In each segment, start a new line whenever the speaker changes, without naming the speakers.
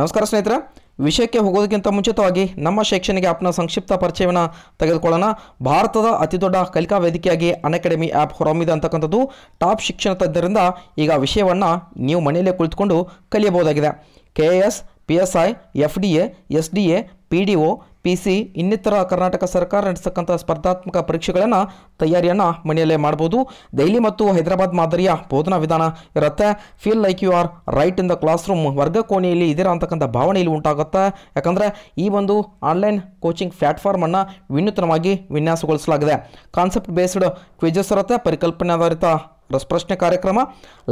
ನಮಸ್ಕಾರ ಸ್ನೇಹಿತರೆ ವಿಷಯಕ್ಕೆ ಹೋಗೋದಕ್ಕಿಂತ ಮುಂಚಿತವಾಗಿ ನಮ್ಮ ಶೈಕ್ಷಣಿಕ ಆ್ಯಪ್ನ ಸಂಕ್ಷಿಪ್ತ ಪರಿಚಯವನ್ನು ತೆಗೆದುಕೊಳ್ಳೋಣ ಭಾರತದ ಅತಿದೊಡ್ಡ ಕಲಿಕಾ ವೇದಿಕೆಯಾಗಿ ಅನ್ಅಕಾಡೆಮಿ ಆ್ಯಪ್ ಹೊರಹೊಮ್ಮಿದೆ ಅಂತಕ್ಕಂಥದ್ದು ಟಾಪ್ ಶಿಕ್ಷಣ ತಜ್ಞರಿಂದ ಈಗ ವಿಷಯವನ್ನು ನೀವು ಮನೆಯಲ್ಲೇ ಕುಳಿತುಕೊಂಡು ಕಲಿಯಬಹುದಾಗಿದೆ K A S P S I F D A S D A P D O P C ಇನ್ನಿತರ ಕರ್ನಾಟಕ ಸರ್ಕಾರ ನಡೆಸತಕ್ಕಂಥ ಸ್ಪರ್ಧಾತ್ಮಕ ಪರೀಕ್ಷೆಗಳನ್ನು ತಯಾರಿಯನ್ನು ಮನೆಯಲ್ಲೇ ಮಾಡ್ಬೋದು ದೆಹಲಿ ಮತ್ತು ಹೈದರಾಬಾದ್ ಮಾದರಿಯ ಬೋಧನಾ ವಿಧಾನ ಇರುತ್ತೆ feel like you are right in the classroom ವರ್ಗ ಕೋಣೆಯಲ್ಲಿ ಇದೀರಾ ಅಂತಕ್ಕಂಥ ಭಾವನೆ ಇಲ್ಲಿ ಉಂಟಾಗುತ್ತೆ ಯಾಕಂದರೆ ಈ ಒಂದು ಆನ್ಲೈನ್ ಕೋಚಿಂಗ್ ಪ್ಲ್ಯಾಟ್ಫಾರ್ಮನ್ನು ವಿನೂತನವಾಗಿ ವಿನ್ಯಾಸಗೊಳಿಸಲಾಗಿದೆ ಕಾನ್ಸೆಪ್ಟ್ ಬೇಸ್ಡ್ ಕ್ವಿಜಸ್ ಇರುತ್ತೆ ಪರಿಕಲ್ಪನೆ ಆಧಾರಿತ ಪ್ರಶ್ನೆ ಕಾರ್ಯಕ್ರಮ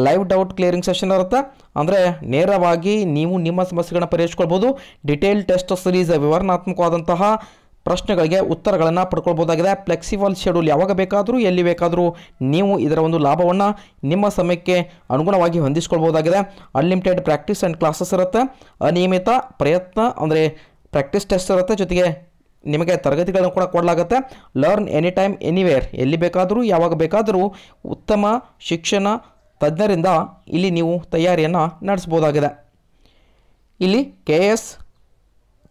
ಲೈವ್ ಡೌಟ್ ಕ್ಲಿಯರಿಂಗ್ ಸೆಷನ್ ಇರುತ್ತೆ ಅಂದರೆ ನೇರವಾಗಿ ನೀವು ನಿಮ್ಮ ಸಮಸ್ಯೆಗಳನ್ನ ಪರಿಹರಿಸ್ಕೊಳ್ಬೋದು ಡಿಟೇಲ್ ಟೆಸ್ಟ್ ಸೀರೀಸ್ ವಿವರಣಾತ್ಮಕವಾದಂತಹ ಪ್ರಶ್ನೆಗಳಿಗೆ ಉತ್ತರಗಳನ್ನು ಪಡ್ಕೊಳ್ಬೋದಾಗಿದೆ ಫ್ಲೆಕ್ಸಿಬಲ್ ಶೆಡ್ಯೂಲ್ ಯಾವಾಗ ಬೇಕಾದರೂ ಎಲ್ಲಿ ಬೇಕಾದರೂ ನೀವು ಇದರ ಒಂದು ಲಾಭವನ್ನು ನಿಮ್ಮ ಸಮಯಕ್ಕೆ ಅನುಗುಣವಾಗಿ ಹೊಂದಿಸ್ಕೊಳ್ಬೋದಾಗಿದೆ ಅನ್ಲಿಮಿಟೆಡ್ ಪ್ರಾಕ್ಟೀಸ್ ಆ್ಯಂಡ್ ಕ್ಲಾಸಸ್ ಇರುತ್ತೆ ಅನಿಯಮಿತ ಪ್ರಯತ್ನ ಅಂದರೆ ಪ್ರಾಕ್ಟೀಸ್ ಟೆಸ್ಟ್ ಇರುತ್ತೆ ಜೊತೆಗೆ ನಿಮಗೆ ತರಗತಿಗಳನ್ನು ಕೂಡ ಕೊಡಲಾಗುತ್ತೆ ಲರ್ನ್ ಎನಿ ಟೈಮ್ ಎನಿವೇರ್ ಎಲ್ಲಿ ಬೇಕಾದರೂ ಯಾವಾಗ ಬೇಕಾದರೂ ಉತ್ತಮ ಶಿಕ್ಷಣ ತಜ್ಞರಿಂದ ಇಲ್ಲಿ ನೀವು ತಯಾರಿಯನ್ನು ನಡೆಸ್ಬೋದಾಗಿದೆ ಇಲ್ಲಿ K S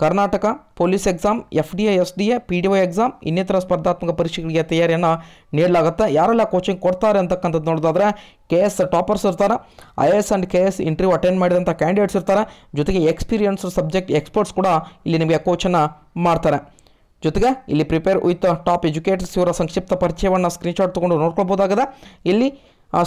Karnataka police exam F D A S D A P D O exam ಇನ್ನಿತರ ಸ್ಪರ್ಧಾತ್ಮಕ ಪರೀಕ್ಷೆಗಳಿಗೆ ತಯಾರಿಯನ್ನು ನೀಡಲಾಗುತ್ತೆ ಯಾರೆಲ್ಲ ಕೋಚಿಂಗ್ ಕೊಡ್ತಾರೆ ಅಂತಕ್ಕಂಥದ್ದು ನೋಡೋದಾದರೆ ಕೆ ಎಸ್ ಟಾಪರ್ಸ್ ಇರ್ತಾರೆ I S and K S interview attend ಮಾಡಿದಂಥ ಕ್ಯಾಂಡಿಡೇಟ್ಸ್ ಇರ್ತಾರೆ ಜೊತೆಗೆ ಎಕ್ಸ್ಪೀರಿಯನ್ಸ್ ಸಬ್ಜೆಕ್ಟ್ ಎಕ್ಸ್ಪರ್ಟ್ಸ್ ಕೂಡ ಇಲ್ಲಿ ನಿಮಗೆ ಕೋಚನ್ನು ಮಾಡ್ತಾರೆ ಜೊತೆಗೆ ಇಲ್ಲಿ ಪ್ರಿಪೇರ್ ವಿತ್ ಟಾಪ್ ಎಜುಕೇಟರ್ಸ್ ಇವರ ಸಂಕ್ಷಿಪ್ತ ಪರಿಚಯವನ್ನು ಸ್ಕ್ರೀನ್ಶಾಟ್ ತೊಗೊಂಡು ನೋಡ್ಕೊಬೋದಾಗದ ಇಲ್ಲಿ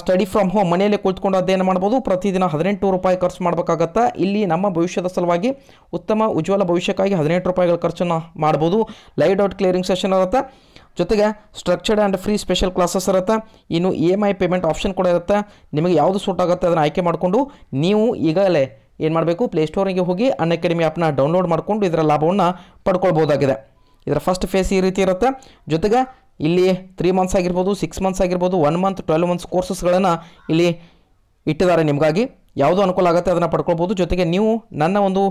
ಸ್ಟಡಿ ಫ್ರಮ್ ಹೋಮ್ ಮನೆಯಲ್ಲೇ ಕುಳಿತುಕೊಂಡು ಅಧ್ಯಯನ ಮಾಡ್ಬೋದು ಪ್ರತಿದಿನ ಹದಿನೆಂಟು ರೂಪಾಯಿ ಖರ್ಚು ಮಾಡಬೇಕಾಗತ್ತೆ ಇಲ್ಲಿ ನಮ್ಮ ಭವಿಷ್ಯದ ಸಲುವಾಗಿ ಉತ್ತಮ ಉಜ್ವಲ ಭವಿಷ್ಯಕ್ಕಾಗಿ ಹದಿನೆಂಟು ರೂಪಾಯಿಗಳ ಖರ್ಚನ್ನು ಮಾಡ್ಬೋದು ಲೈವ್ ಔಟ್ ಕ್ಲಿಯರಿಂಗ್ ಸೆಷನ್ ಇರುತ್ತೆ ಜೊತೆಗೆ structured and free special classes ಇರುತ್ತೆ ಇನ್ನು E M I payment option ಕೂಡ ಇರುತ್ತೆ ನಿಮಗೆ ಯಾವುದು ಸೂಟ್ ಆಗುತ್ತೆ ಅದನ್ನು ಆಯ್ಕೆ ಮಾಡಿಕೊಂಡು ನೀವು ಈಗಾಗಲೇ ಏನು ಮಾಡಬೇಕು ಪ್ಲೇಸ್ಟೋರಿಗೆ ಹೋಗಿ ಅನ್ ಅಕಾಡೆಮಿ ಆ್ಯಪ್ನ ಡೌನ್ಲೋಡ್ ಮಾಡಿಕೊಂಡು ಇದರ ಲಾಭವನ್ನು ಪಡ್ಕೊಳ್ಬೋದಾಗಿದೆ ಇದರ ಫಸ್ಟ್ ಫೇಸ್ ಈ ರೀತಿ ಇರುತ್ತೆ ಜೊತೆಗೆ ಇಲ್ಲಿ ತ್ರೀ ಮಂತ್ಸ್ ಆಗಿರ್ಬೋದು ಸಿಕ್ಸ್ ಮಂತ್ಸ್ ಆಗಿರ್ಬೋದು ಒನ್ ಮಂತ್ ಟ್ವೆಲ್ ಮಂತ್ಸ್ ಕೋರ್ಸಸ್ಗಳನ್ನು ಇಲ್ಲಿ ಇಟ್ಟಿದ್ದಾರೆ ನಿಮಗಾಗಿ ಯಾವುದು ಅನುಕೂಲ ಆಗುತ್ತೆ ಅದನ್ನು ಪಡ್ಕೊಳ್ಬೋದು ಜೊತೆಗೆ ನೀವು ನನ್ನ ಒಂದು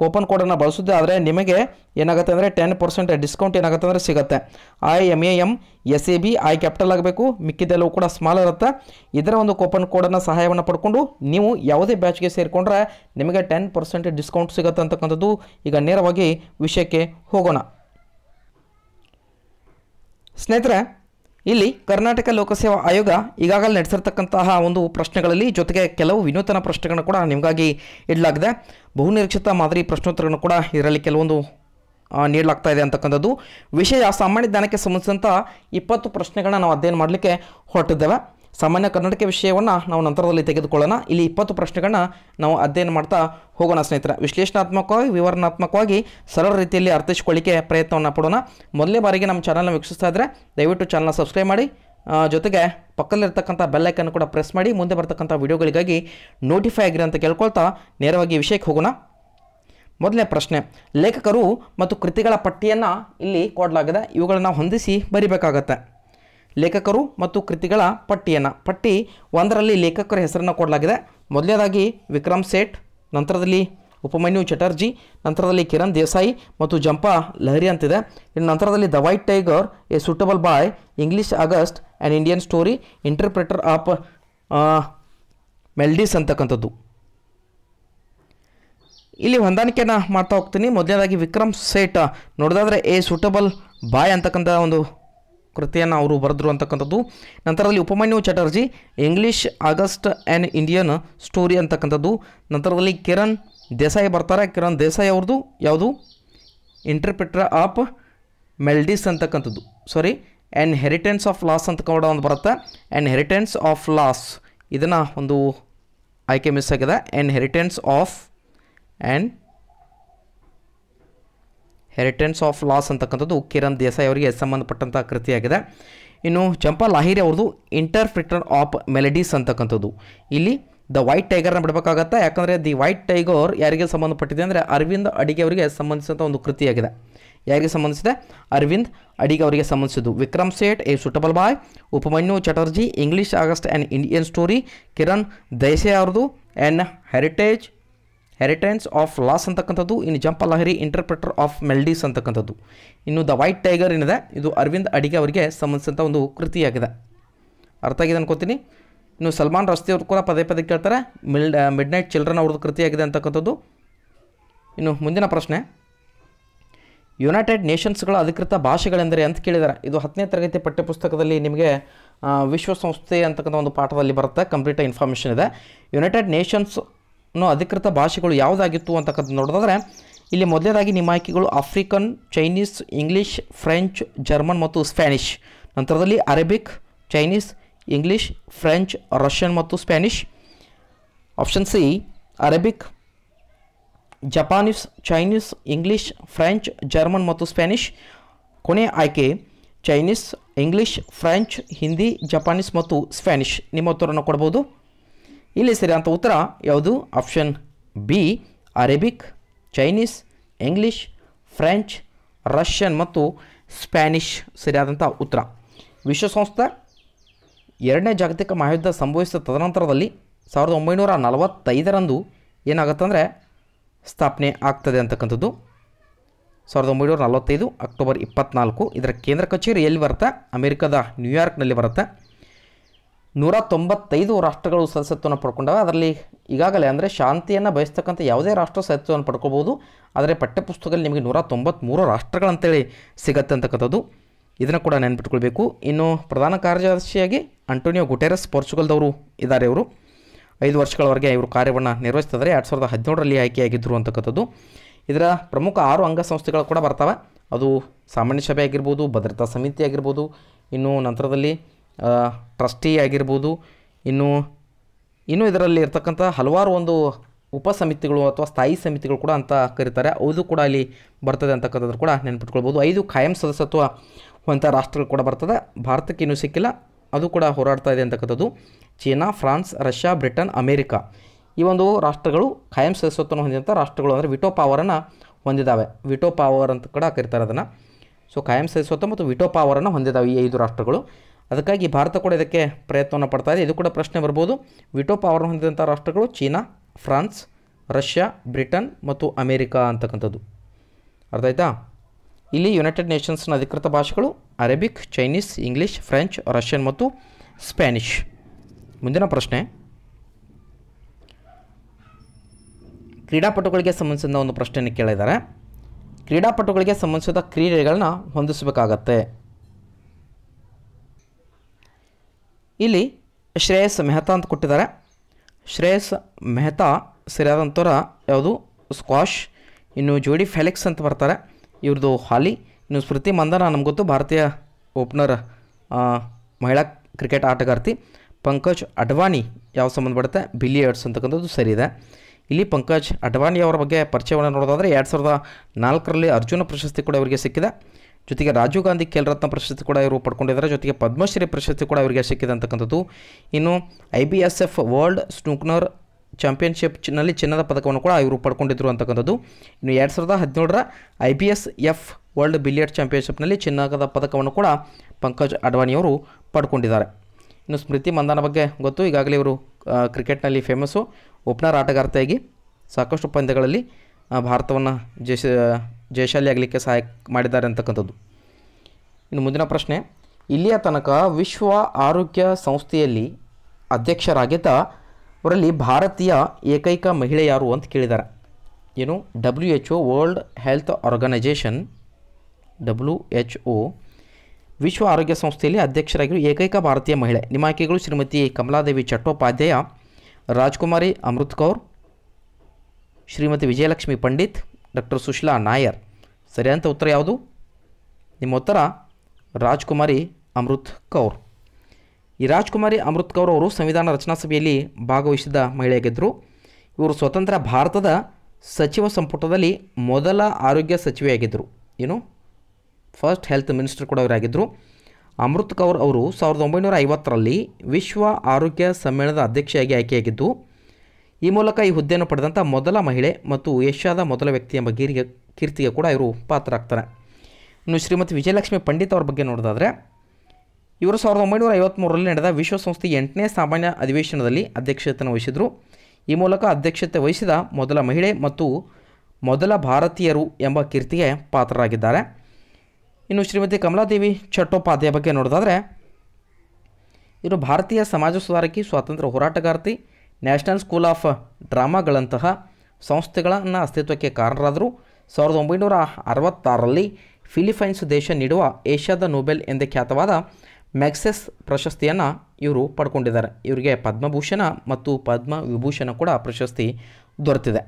ಕೋಪನ್ ಕೋಡನ್ನು ಬಳಸುತ್ತೆ ಆದರೆ ನಿಮಗೆ ಏನಾಗುತ್ತೆ ಅಂದರೆ ಟೆನ್ ಪರ್ಸೆಂಟ್ ಡಿಸ್ಕೌಂಟ್ ಏನಾಗುತ್ತೆ ಅಂದರೆ ಸಿಗುತ್ತೆ I M A M S A B I capital ಆಗಬೇಕು ಮಿಕ್ಕಿದ್ದೆಲ್ಲವೂ ಕೂಡ ಸ್ಮಾಲ್ ಇರುತ್ತೆ ಇದರ ಒಂದು ಕೋಪನ್ ಕೋಡನ್ನು ಸಹಾಯವನ್ನು ಪಡ್ಕೊಂಡು ನೀವು ಯಾವುದೇ ಬ್ಯಾಚ್ಗೆ ಸೇರಿಕೊಂಡ್ರೆ ನಿಮಗೆ ಟೆನ್ ಪರ್ಸೆಂಟ್ ಡಿಸ್ಕೌಂಟ್ ಸಿಗುತ್ತೆ ಅಂತಕ್ಕಂಥದ್ದು ಈಗ ನೇರವಾಗಿ ವಿಷಯಕ್ಕೆ ಹೋಗೋಣ ಸ್ನೇಹಿತರೆ ಇಲ್ಲಿ ಕರ್ನಾಟಕ ಲೋಕಸೇವಾ ಆಯೋಗ ಈಗಾಗಲೇ ನಡೆಸಿರ್ತಕ್ಕಂತಹ ಒಂದು ಪ್ರಶ್ನೆಗಳಲ್ಲಿ ಜೊತೆಗೆ ಕೆಲವು ವಿನೂತನ ಪ್ರಶ್ನೆಗಳನ್ನು ಕೂಡ ನಿಮಗಾಗಿ ಇಡಲಾಗಿದೆ ಬಹುನಿರೀಕ್ಷಿತ ಮಾದರಿ ಪ್ರಶ್ನೋತ್ತರಗಳನ್ನು ಕೂಡ ಇದರಲ್ಲಿ ಕೆಲವೊಂದು ನೀಡಲಾಗ್ತಾ ಇದೆ ಅಂತಕ್ಕಂಥದ್ದು ವಿಷಯ ಸಾಮಾನ್ಯ ಜ್ಞಾನಕ್ಕೆ ಸಂಬಂಧಿಸಿದಂಥ ಇಪ್ಪತ್ತು ಪ್ರಶ್ನೆಗಳನ್ನ ನಾವು ಅಧ್ಯಯನ ಮಾಡಲಿಕ್ಕೆ ಹೊರಟಿದ್ದೇವೆ ಸಾಮಾನ್ಯ ಕನ್ನಡಕ ವಿಷಯವನ್ನು ನಾವು ನಂತರದಲ್ಲಿ ತೆಗೆದುಕೊಳ್ಳೋಣ ಇಲ್ಲಿ ಇಪ್ಪತ್ತು ಪ್ರಶ್ನೆಗಳನ್ನ ನಾವು ಅಧ್ಯಯನ ಮಾಡ್ತಾ ಹೋಗೋಣ ಸ್ನೇಹಿತರ ವಿಶ್ಲೇಷಣಾತ್ಮಕವಾಗಿ ವಿವರಣಾತ್ಮಕವಾಗಿ ಸರಳ ರೀತಿಯಲ್ಲಿ ಅರ್ಥೈಸಿಕೊಳ್ಳಿಕ್ಕೆ ಪ್ರಯತ್ನವನ್ನು ಪಡೋಣ ಮೊದಲೇ ಬಾರಿಗೆ ನಮ್ಮ ಚಾನಲ್ನ ವೀಕ್ಷಿಸ್ತಾ ಇದ್ದರೆ ದಯವಿಟ್ಟು ಚಾನಲ್ನ ಸಬ್ಸ್ಕ್ರೈಬ್ ಮಾಡಿ ಜೊತೆಗೆ ಪಕ್ಕದಲ್ಲಿರ್ತಕ್ಕಂಥ ಬೆಲ್ಲೈಕನ್ನು ಕೂಡ ಪ್ರೆಸ್ ಮಾಡಿ ಮುಂದೆ ಬರ್ತಕ್ಕಂಥ ವಿಡಿಯೋಗಳಿಗಾಗಿ ನೋಟಿಫೈ ಆಗಿರಿ ಅಂತ ಕೇಳ್ಕೊಳ್ತಾ ನೇರವಾಗಿ ವಿಷಯಕ್ಕೆ ಹೋಗೋಣ ಮೊದಲನೇ ಪ್ರಶ್ನೆ ಲೇಖಕರು ಮತ್ತು ಕೃತಿಗಳ ಪಟ್ಟಿಯನ್ನು ಇಲ್ಲಿ ಕೊಡಲಾಗಿದೆ ಇವುಗಳನ್ನು ಹೊಂದಿಸಿ ಬರೀಬೇಕಾಗತ್ತೆ ಲೇಖಕರು ಮತ್ತು ಕೃತಿಗಳ ಪಟ್ಟಿಯನ್ನು ಪಟ್ಟಿ ಒಂದರಲ್ಲಿ ಲೇಖಕರ ಹೆಸರನ್ನು ಕೊಡಲಾಗಿದೆ ಮೊದಲನೇದಾಗಿ ವಿಕ್ರಮ್ ಸೇಠ್ ನಂತರದಲ್ಲಿ ಉಪಮನ್ಯು ಚಟರ್ಜಿ ನಂತರದಲ್ಲಿ ಕಿರಣ್ ದೇಸಾಯಿ ಮತ್ತು ಜಂಪಾ ಲಹರಿ ಅಂತಿದೆ ಇನ್ನು ನಂತರದಲ್ಲಿ the white tiger a suitable boy English August and Indian story interpreter of maladies ಅಂತಕ್ಕಂಥದ್ದು ಇಲ್ಲಿ ಹೊಂದಾಣಿಕೆಯನ್ನು ಮಾಡ್ತಾ ಹೋಗ್ತೀನಿ ಮೊದಲನೇದಾಗಿ ವಿಕ್ರಮ್ ಸೇಠ್ ನೋಡೋದಾದ್ರೆ ಎ ಸೂಟಬಲ್ ಬಾಯ್ ಅಂತಕ್ಕಂಥ ಒಂದು ಕೃತಿಯನ್ನು ಅವರು ಬರೆದ್ರು ಅಂತಕ್ಕಂಥದ್ದು ನಂತರದಲ್ಲಿ Upamanyu Chatterjee English August and Indian story ಅಂತಕ್ಕಂಥದ್ದು ನಂತರದಲ್ಲಿ ಕಿರಣ್ ದೇಸಾಯಿ ಬರ್ತಾರೆ ಕಿರಣ್ ದೇಸಾಯಿ ಅವ್ರದ್ದು ಯಾವುದು ಇಂಟರ್ಪ್ರಿಟರ್ ಆಫ್ ಮೆಲ್ಡಿಸ್ ಅಂತಕ್ಕಂಥದ್ದು sorry and inheritance of loss ಅಂತ ಕೂಡ ಒಂದು ಬರುತ್ತೆ ಆ್ಯಂಡ್ ಹೆರಿಟೆನ್ಸ್ ಆಫ್ ಲಾಸ್ ಇದನ್ನು ಒಂದು ಆಯ್ಕೆ ಮಿಸ್ ಆಗಿದೆ and inheritance of and inheritance of loss ಅಂತಕ್ಕಂಥದ್ದು ಕಿರಣ್ ದೇಸಾಯಿ ಅವರಿಗೆ ಸಂಬಂಧಪಟ್ಟಂಥ ಕೃತಿಯಾಗಿದೆ ಇನ್ನು ಚಂಪಾ ಲಾಹಿರಿ ಅವ್ರದ್ದು ಇಂಟರ್ಪ್ರಿಟರ್ ಆಫ್ ಮೆಲಡೀಸ್ ಅಂತಕ್ಕಂಥದ್ದು ಇಲ್ಲಿ ದ ವೈಟ್ ಟೈಗರ್ನ ಬಿಡಬೇಕಾಗತ್ತೆ ಯಾಕಂದರೆ ದಿ ವೈಟ್ ಟೈಗರ್ ಯಾರಿಗೆ ಸಂಬಂಧಪಟ್ಟಿದೆ ಅಂದರೆ ಅರವಿಂದ್ ಅಡಿಗೆ ಅವರಿಗೆ ಸಂಬಂಧಿಸಿದಂಥ ಒಂದು ಕೃತಿಯಾಗಿದೆ ಯಾರಿಗೆ ಸಂಬಂಧಿಸಿದೆ ಅರವಿಂದ್ ಅಡಿಗೆ ಅವರಿಗೆ ಸಂಬಂಧಿಸಿದ್ದು Vikram Seth a suitable boy Upamanyu Chatterjee English August and Indian story Kiran Desai ಅವ್ರದ್ದು and heritage inheritance of loss ಅಂತಕ್ಕಂಥದ್ದು ಇನ್ನು Jhumpa Lahiri interpreter of maladies ಅಂತಕ್ಕಂಥದ್ದು ಇನ್ನು ದ ವೈಟ್ ಟೈಗರ್ ಏನಿದೆ ಇದು ಅರವಿಂದ್ ಅಡಿಗೆ ಅವರಿಗೆ ಸಂಬಂಧಿಸಿದಂಥ ಒಂದು ಕೃತಿಯಾಗಿದೆ ಅರ್ಥ ಆಗಿದೆ ಅನ್ಕೋತೀನಿ ಇನ್ನು ಸಲ್ಮಾನ್ ರಸ್ತೆ ಅವರು ಕೂಡ ಪದೇ ಪದೇ ಕೇಳ್ತಾರೆ ಮಿಲ್ ಮಿಡ್ ನೈಟ್ ಚಿಲ್ಡ್ರನ್ ಅವ್ರದ್ದು ಕೃತಿಯಾಗಿದೆ ಅಂತಕ್ಕಂಥದ್ದು ಇನ್ನು ಮುಂದಿನ ಪ್ರಶ್ನೆ ಯುನೈಟೆಡ್ ನೇಷನ್ಸ್ಗಳ ಅಧಿಕೃತ ಭಾಷೆಗಳೆಂದರೆ ಅಂತ ಕೇಳಿದ್ದಾರೆ ಇದು ಹತ್ತನೇ ತರಗತಿ ಪಠ್ಯಪುಸ್ತಕದಲ್ಲಿ ನಿಮಗೆ ವಿಶ್ವಸಂಸ್ಥೆ ಅಂತಕ್ಕಂಥ ಒಂದು ಪಾಠದಲ್ಲಿ ಬರುತ್ತೆ ಕಂಪ್ಲೀಟ್ ಇನ್ಫಾರ್ಮೇಷನ್ ಇದೆ ಯುನೈಟೆಡ್ ನೇಷನ್ಸ್ ಅನ್ನೋ ಅಧಿಕೃತ ಭಾಷೆಗಳು ಯಾವುದಾಗಿತ್ತು ಅಂತಕ್ಕಂಥ ನೋಡೋದಾದರೆ ಇಲ್ಲಿ ಮೊದಲೇದಾಗಿ ನಿಮ್ಮ ಆಯ್ಕೆಗಳು African Chinese English French German ಮತ್ತು ಸ್ಪ್ಯಾನಿಷ್ ನಂತರದಲ್ಲಿ Arabic Chinese English French Russian ಮತ್ತು Spanish option C Arabic Japanese Chinese English French German ಮತ್ತು ಸ್ಪ್ಯಾನಿಷ್ ಕೊನೆಯ ಆಯ್ಕೆ Chinese English French Hindi Japanese ಮತ್ತು ಸ್ಪ್ಯಾನಿಷ್ ನಿಮ್ಮ ಉತ್ತರವನ್ನು ಕೊಡ್ಬೋದು ಇಲ್ಲಿ ಸರಿಯಾದಂಥ ಉತ್ತರ ಯಾವುದು option B Arabic Chinese English French Russian ಮತ್ತು ಸ್ಪ್ಯಾನಿಷ್ ಸರಿಯಾದಂಥ ಉತ್ತರ ವಿಶ್ವಸಂಸ್ಥೆ ಎರಡನೇ ಜಾಗತಿಕ ಮಹಾಯುದ್ಧ ಸಂಭವಿಸಿದ ತದನಂತರದಲ್ಲಿ ಸಾವಿರದ ಒಂಬೈನೂರ ನಲವತ್ತೈದರಂದು ಅಂದರೆ ಸ್ಥಾಪನೆ ಆಗ್ತದೆ ಅಂತಕ್ಕಂಥದ್ದು ಸಾವಿರದ ಒಂಬೈನೂರ ನಲವತ್ತೈದು ಅಕ್ಟೋಬರ್ ಇಪ್ಪತ್ನಾಲ್ಕು ಇದರ ಕೇಂದ್ರ ಕಚೇರಿ ಎಲ್ಲಿ ಬರುತ್ತೆ ಅಮೆರಿಕದ ನ್ಯೂಯಾರ್ಕ್ನಲ್ಲಿ ಬರುತ್ತೆ ನೂರ ತೊಂಬತ್ತೈದು ರಾಷ್ಟ್ರಗಳು ಸದಸ್ಯತ್ವವನ್ನು ಪಡ್ಕೊಂಡವೆ ಅದರಲ್ಲಿ ಈಗಾಗಲೇ ಅಂದರೆ ಶಾಂತಿಯನ್ನು ಬಯಸ್ತಕ್ಕಂಥ ಯಾವುದೇ ರಾಷ್ಟ್ರ ಸದಸ್ಯತ್ವವನ್ನು ಪಡ್ಕೋಬೋದು ಆದರೆ ಪಠ್ಯಪುಸ್ತಕದಲ್ಲಿ ನಿಮಗೆ ನೂರ ತೊಂಬತ್ತ್ಮೂರು ರಾಷ್ಟ್ರಗಳಂತೇಳಿ ಸಿಗತ್ತೆ ಅಂತಕ್ಕಂಥದ್ದು ಇದನ್ನು ಕೂಡ ನೆನ್ಪಿಟ್ಕೊಳ್ಬೇಕು ಇನ್ನು ಪ್ರಧಾನ ಕಾರ್ಯದರ್ಶಿಯಾಗಿ ಅಂಟೋನಿಯೋ ಗುಟೆರಸ್ ಪೋರ್ಚುಗಲ್ದವರು ಇದ್ದಾರೆ ಇವರು ಐದು ವರ್ಷಗಳವರೆಗೆ ಇವರು ಕಾರ್ಯವನ್ನು ನಿರ್ವಹಿಸ್ತಿದ್ದಾರೆ ಎರಡು ಸಾವಿರದ ಹದಿನೇಳರಲ್ಲಿ ಆಯ್ಕೆಯಾಗಿದ್ದರು ಅಂತಕ್ಕಂಥದ್ದು ಇದರ ಪ್ರಮುಖ ಆರು ಅಂಗಸಂಸ್ಥೆಗಳು ಕೂಡ ಬರ್ತವೆ ಅದು ಸಾಮಾನ್ಯ ಸಭೆ ಆಗಿರ್ಬೋದು ಭದ್ರತಾ ಸಮಿತಿ ಆಗಿರ್ಬೋದು ಇನ್ನು ನಂತರದಲ್ಲಿ ಟ್ರಸ್ಟಿ ಆಗಿರ್ಬೋದು ಇನ್ನು ಇನ್ನು ಇದರಲ್ಲಿ ಇರ್ತಕ್ಕಂಥ ಹಲವಾರು ಒಂದು ಉಪ ಸಮಿತಿಗಳು ಅಥವಾ ಸ್ಥಾಯಿ ಸಮಿತಿಗಳು ಕೂಡ ಅಂತ ಕರೀತಾರೆ ಅದು ಕೂಡ ಅಲ್ಲಿ ಬರ್ತದೆ ಅಂತಕ್ಕಂಥದ್ದು ಕೂಡ ನೆನ್ಪಿಟ್ಕೊಳ್ಬೋದು ಐದು ಖಾಯಂ ಸದಸ್ಯತ್ವ ಅಂತ ರಾಷ್ಟ್ರಗಳು ಕೂಡ ಬರ್ತದೆ ಭಾರತಕ್ಕೆ ಇನ್ನೂ ಸಿಕ್ಕಿಲ್ಲ ಅದು ಕೂಡ ಹೋರಾಡ್ತಾ ಇದೆ ಅಂತಕ್ಕಂಥದ್ದು China France Russia Britain America ಈ ಒಂದು ರಾಷ್ಟ್ರಗಳು ಖಾಯಂ ಸದಸ್ಯತ್ವವನ್ನು ಹೊಂದಿದಂಥ ರಾಷ್ಟ್ರಗಳು ಅಂದರೆ ವಿಟೋ ಪಾವರನ್ನು ಹೊಂದಿದ್ದಾವೆ ವಿಟೋ ಪಾವರ್ ಅಂತ ಕೂಡ ಕರೀತಾರೆ ಅದನ್ನು ಸೊ ಖಾಯಂ ಸದಸ್ಯತ್ವ ಮತ್ತು ವಿಟೋ ಪಾವರನ್ನು ಹೊಂದಿದ್ದಾವೆ ಈ ಐದು ರಾಷ್ಟ್ರಗಳು ಅದಕ್ಕಾಗಿ ಭಾರತ ಕೂಡ ಇದಕ್ಕೆ ಪ್ರಯತ್ನವನ್ನು ಪಡ್ತಾ ಇದೆ ಇದು ಕೂಡ ಪ್ರಶ್ನೆ ಬರ್ಬೋದು ವಿಟೋ ಪವರ್ ಹೊಂದಿದಂಥ ರಾಷ್ಟ್ರಗಳು ಚೀನಾ ಫ್ರಾನ್ಸ್ ರಷ್ಯಾ ಬ್ರಿಟನ್ ಮತ್ತು ಅಮೇರಿಕಾ ಅಂತಕ್ಕಂಥದ್ದು ಅರ್ಥ ಆಯ್ತಾ ಇಲ್ಲಿ ಯುನೈಟೆಡ್ ನೇಷನ್ಸ್ನ ಅಧಿಕೃತ ಭಾಷೆಗಳು Arabic Chinese English French Russian ಮತ್ತು ಸ್ಪ್ಯಾನಿಷ್ ಮುಂದಿನ ಪ್ರಶ್ನೆ ಕ್ರೀಡಾಪಟುಗಳಿಗೆ ಸಂಬಂಧಿಸಿದ ಒಂದು ಪ್ರಶ್ನೆಯನ್ನು ಕೇಳಿದ್ದಾರೆ ಕ್ರೀಡಾಪಟುಗಳಿಗೆ ಸಂಬಂಧಿಸಿದ ಕ್ರೀಡೆಗಳನ್ನ ಹೊಂದಿಸಬೇಕಾಗತ್ತೆ ಇಲ್ಲಿ ಶ್ರೇಯಸ್ ಮೆಹ್ತಾ ಅಂತ ಕೊಟ್ಟಿದ್ದಾರೆ ಶ್ರೇಯಸ್ ಮೆಹ್ತಾ ಸರಿಯಾದಂಥವ್ರ ಯಾವುದು ಸ್ಕ್ವಾಶ್ ಇನ್ನು ಜೋಡಿ ಫೆಲೆಕ್ಸ್ ಅಂತ ಬರ್ತಾರೆ ಇವ್ರದ್ದು ಹಾಲಿ ಇನ್ನು ಸ್ಮೃತಿ ಮಂದನ ನಮ್ಗೆ ಗೊತ್ತು ಭಾರತೀಯ ಓಪನರ್ ಮಹಿಳಾ ಕ್ರಿಕೆಟ್ ಆಟಗಾರ್ತಿ ಪಂಕಜ್ ಅಡ್ವಾಣಿ ಯಾವ ಸಂಬಂಧಪಡುತ್ತೆ ಪಡುತ್ತೆ ಬಿಲಿಯರ್ಡ್ಸ್ ಅಂತಕ್ಕಂಥದ್ದು ಸರಿ ಇದೆ ಇಲ್ಲಿ ಪಂಕಜ್ ಅಡ್ವಾಣಿ ಅವರ ಬಗ್ಗೆ ಪರಿಚಯವನ್ನು ನೋಡೋದಾದರೆ ಎರಡು ಸಾವಿರದ ನಾಲ್ಕರಲ್ಲಿ ಅರ್ಜುನ ಪ್ರಶಸ್ತಿ ಕೂಡ ಇವರಿಗೆ ಸಿಕ್ಕಿದೆ ಜೊತೆಗೆ ರಾಜೀವ್ ಗಾಂಧಿ ಖೇಲ್ರತ್ನ ಪ್ರಶಸ್ತಿ ಕೂಡ ಇವರು ಪಡ್ಕೊಂಡಿದ್ದಾರೆ ಜೊತೆಗೆ ಪದ್ಮಶ್ರೀ ಪ್ರಶಸ್ತಿ ಕೂಡ ಇವರಿಗೆ ಸಿಕ್ಕಿದೆ ಇನ್ನು I B S F world snooker ಚಾಂಪಿಯನ್ಶಿಪ್ನಲ್ಲಿ ಚಿನ್ನದ ಪದಕವನ್ನು ಕೂಡ ಇವರು ಪಡ್ಕೊಂಡಿದ್ರು ಅಂತಕ್ಕಂಥದ್ದು ಇನ್ನು ಎರಡು ಸಾವಿರದ ಹದಿನೇಳರ I B S F world billiard ಚಾಂಪಿಯನ್ಶಿಪ್ನಲ್ಲಿ ಚಿನ್ನದ ಪದಕವನ್ನು ಕೂಡ ಪಂಕಜ್ ಅಡ್ವಾಣಿಯವರು ಪಡ್ಕೊಂಡಿದ್ದಾರೆ ಇನ್ನು ಸ್ಮೃತಿ ಮಂದಾನ ಬಗ್ಗೆ ಗೊತ್ತು ಈಗಾಗಲೇ ಇವರು ಕ್ರಿಕೆಟ್ನಲ್ಲಿ ಫೇಮಸ್ಸು ಓಪನರ್ ಆಟಗಾರ್ತೆಯಾಗಿ ಸಾಕಷ್ಟು ಪಂದ್ಯಗಳಲ್ಲಿ ಭಾರತವನ್ನು ಜಯಿಸ ಜಯಶಾಲಿ ಆಗಲಿಕ್ಕೆ ಸಹಾಯ ಮಾಡಿದ್ದಾರೆ ಅಂತಕ್ಕಂಥದ್ದು ಇನ್ನು ಮುಂದಿನ ಪ್ರಶ್ನೆ ಇಲ್ಲಿಯ ತನಕ ವಿಶ್ವ ಆರೋಗ್ಯ ಸಂಸ್ಥೆಯಲ್ಲಿ ಅಧ್ಯಕ್ಷರಾಗಿದ್ದ ಅವರಲ್ಲಿ ಭಾರತೀಯ ಏಕೈಕ ಮಹಿಳೆ ಯಾರು ಅಂತ ಕೇಳಿದ್ದಾರೆ ಏನು W H O world health organisation W H O ವಿಶ್ವ ಆರೋಗ್ಯ ಸಂಸ್ಥೆಯಲ್ಲಿ ಅಧ್ಯಕ್ಷರಾಗಿರುವ ಏಕೈಕ ಭಾರತೀಯ ಮಹಿಳೆ ನಿಮ್ಮ ಆಯ್ಕೆಗಳು ಶ್ರೀಮತಿ ಕಮಲಾದೇವಿ ಚಟ್ಟೋಪಾಧ್ಯಾಯ ರಾಜ್ಕುಮಾರಿ ಅಮೃತ್ ಕೌರ್ ಶ್ರೀಮತಿ ವಿಜಯಲಕ್ಷ್ಮಿ ಪಂಡಿತ್ ಡಾಕ್ಟರ್ ಸುಶ್ಲಾ ನಾಯರ್ ಸರಿಯಾದಂಥ ಉತ್ತರ ಯಾವುದು ನಿಮ್ಮ ಉತ್ತರ ರಾಜ್ಕುಮಾರಿ ಅಮೃತ್ ಕೌರ್ ಈ ರಾಜ್ಕುಮಾರಿ ಅಮೃತ್ ಕೌರ್ ಅವರು ಸಂವಿಧಾನ ರಚನಾ ಸಭೆಯಲ್ಲಿ ಭಾಗವಹಿಸಿದ ಮಹಿಳೆಯಾಗಿದ್ದರು ಇವರು ಸ್ವತಂತ್ರ ಭಾರತದ ಸಚಿವ ಸಂಪುಟದಲ್ಲಿ ಮೊದಲ ಆರೋಗ್ಯ ಸಚಿವೆಯಾಗಿದ್ದರು ಏನು ಫಸ್ಟ್ ಹೆಲ್ತ್ ಮಿನಿಸ್ಟರ್ ಕೂಡ ಅವರಾಗಿದ್ದರು ಅಮೃತ್ ಕೌರ್ ಅವರು ಸಾವಿರದ ಒಂಬೈನೂರ ಐವತ್ತರಲ್ಲಿ ವಿಶ್ವ ಆರೋಗ್ಯ ಸಮ್ಮೇಳನದ ಅಧ್ಯಕ್ಷೆಯಾಗಿ ಆಯ್ಕೆಯಾಗಿದ್ದು ಈ ಮೂಲಕ ಈ ಹುದ್ದೆಯನ್ನು ಪಡೆದಂಥ ಮೊದಲ ಮಹಿಳೆ ಮತ್ತು ಏಷ್ಯಾದ ಮೊದಲ ವ್ಯಕ್ತಿ ಎಂಬ ಗೀರಿಗೆ ಕೀರ್ತಿಗೆ ಕೂಡ ಇವರು ಪಾತ್ರರಾಗ್ತಾರೆ ಇನ್ನು ಶ್ರೀಮತಿ ವಿಜಯಲಕ್ಷ್ಮಿ ಪಂಡಿತ್ ಅವರ ಬಗ್ಗೆ ನೋಡೋದಾದರೆ ಇವರು ಸಾವಿರದ ಒಂಬೈನೂರ ಐವತ್ತ್ಮೂರರಲ್ಲಿ ನಡೆದ ವಿಶ್ವಸಂಸ್ಥೆಯ ಎಂಟನೇ ಸಾಮಾನ್ಯ ಅಧಿವೇಶನದಲ್ಲಿ ಅಧ್ಯಕ್ಷತೆಯನ್ನು ವಹಿಸಿದರು ಈ ಮೂಲಕ ಅಧ್ಯಕ್ಷತೆ ವಹಿಸಿದ ಮೊದಲ ಮಹಿಳೆ ಮತ್ತು ಮೊದಲ ಭಾರತೀಯರು ಎಂಬ ಕೀರ್ತಿಗೆ ಪಾತ್ರರಾಗಿದ್ದಾರೆ ಇನ್ನು ಶ್ರೀಮತಿ ಕಮಲಾದೇವಿ ಚಟ್ಟೋಪಾಧ್ಯಾಯ ಬಗ್ಗೆ ನೋಡೋದಾದ್ರೆ ಇವರು ಭಾರತೀಯ ಸಮಾಜ ಸುಧಾರಕಿ ಸ್ವಾತಂತ್ರ್ಯ ಹೋರಾಟಗಾರ್ತಿ ನ್ಯಾಷನಲ್ ಸ್ಕೂಲ್ ಆಫ್ ಡ್ರಾಮಾಗಳಂತಹ ಸಂಸ್ಥೆಗಳನ್ನು ಅಸ್ತಿತ್ವಕ್ಕೆ ಕಾರಣರಾದರು ಸಾವಿರದ ಒಂಬೈನೂರ ಅರವತ್ತಾರರಲ್ಲಿ ಫಿಲಿಪೈನ್ಸ್ ದೇಶ ನೀಡುವ ಏಷ್ಯಾದ ನೊಬೆಲ್ ಎಂದೇ ಖ್ಯಾತವಾದ ಮ್ಯಾಕ್ಸೆಸ್ ಪ್ರಶಸ್ತಿಯನ್ನು ಇವರು ಪಡ್ಕೊಂಡಿದ್ದಾರೆ ಇವರಿಗೆ ಪದ್ಮಭೂಷಣ ಮತ್ತು ಪದ್ಮ ವಿಭೂಷಣ ಕೂಡ ಪ್ರಶಸ್ತಿ ದೊರೆತಿದೆ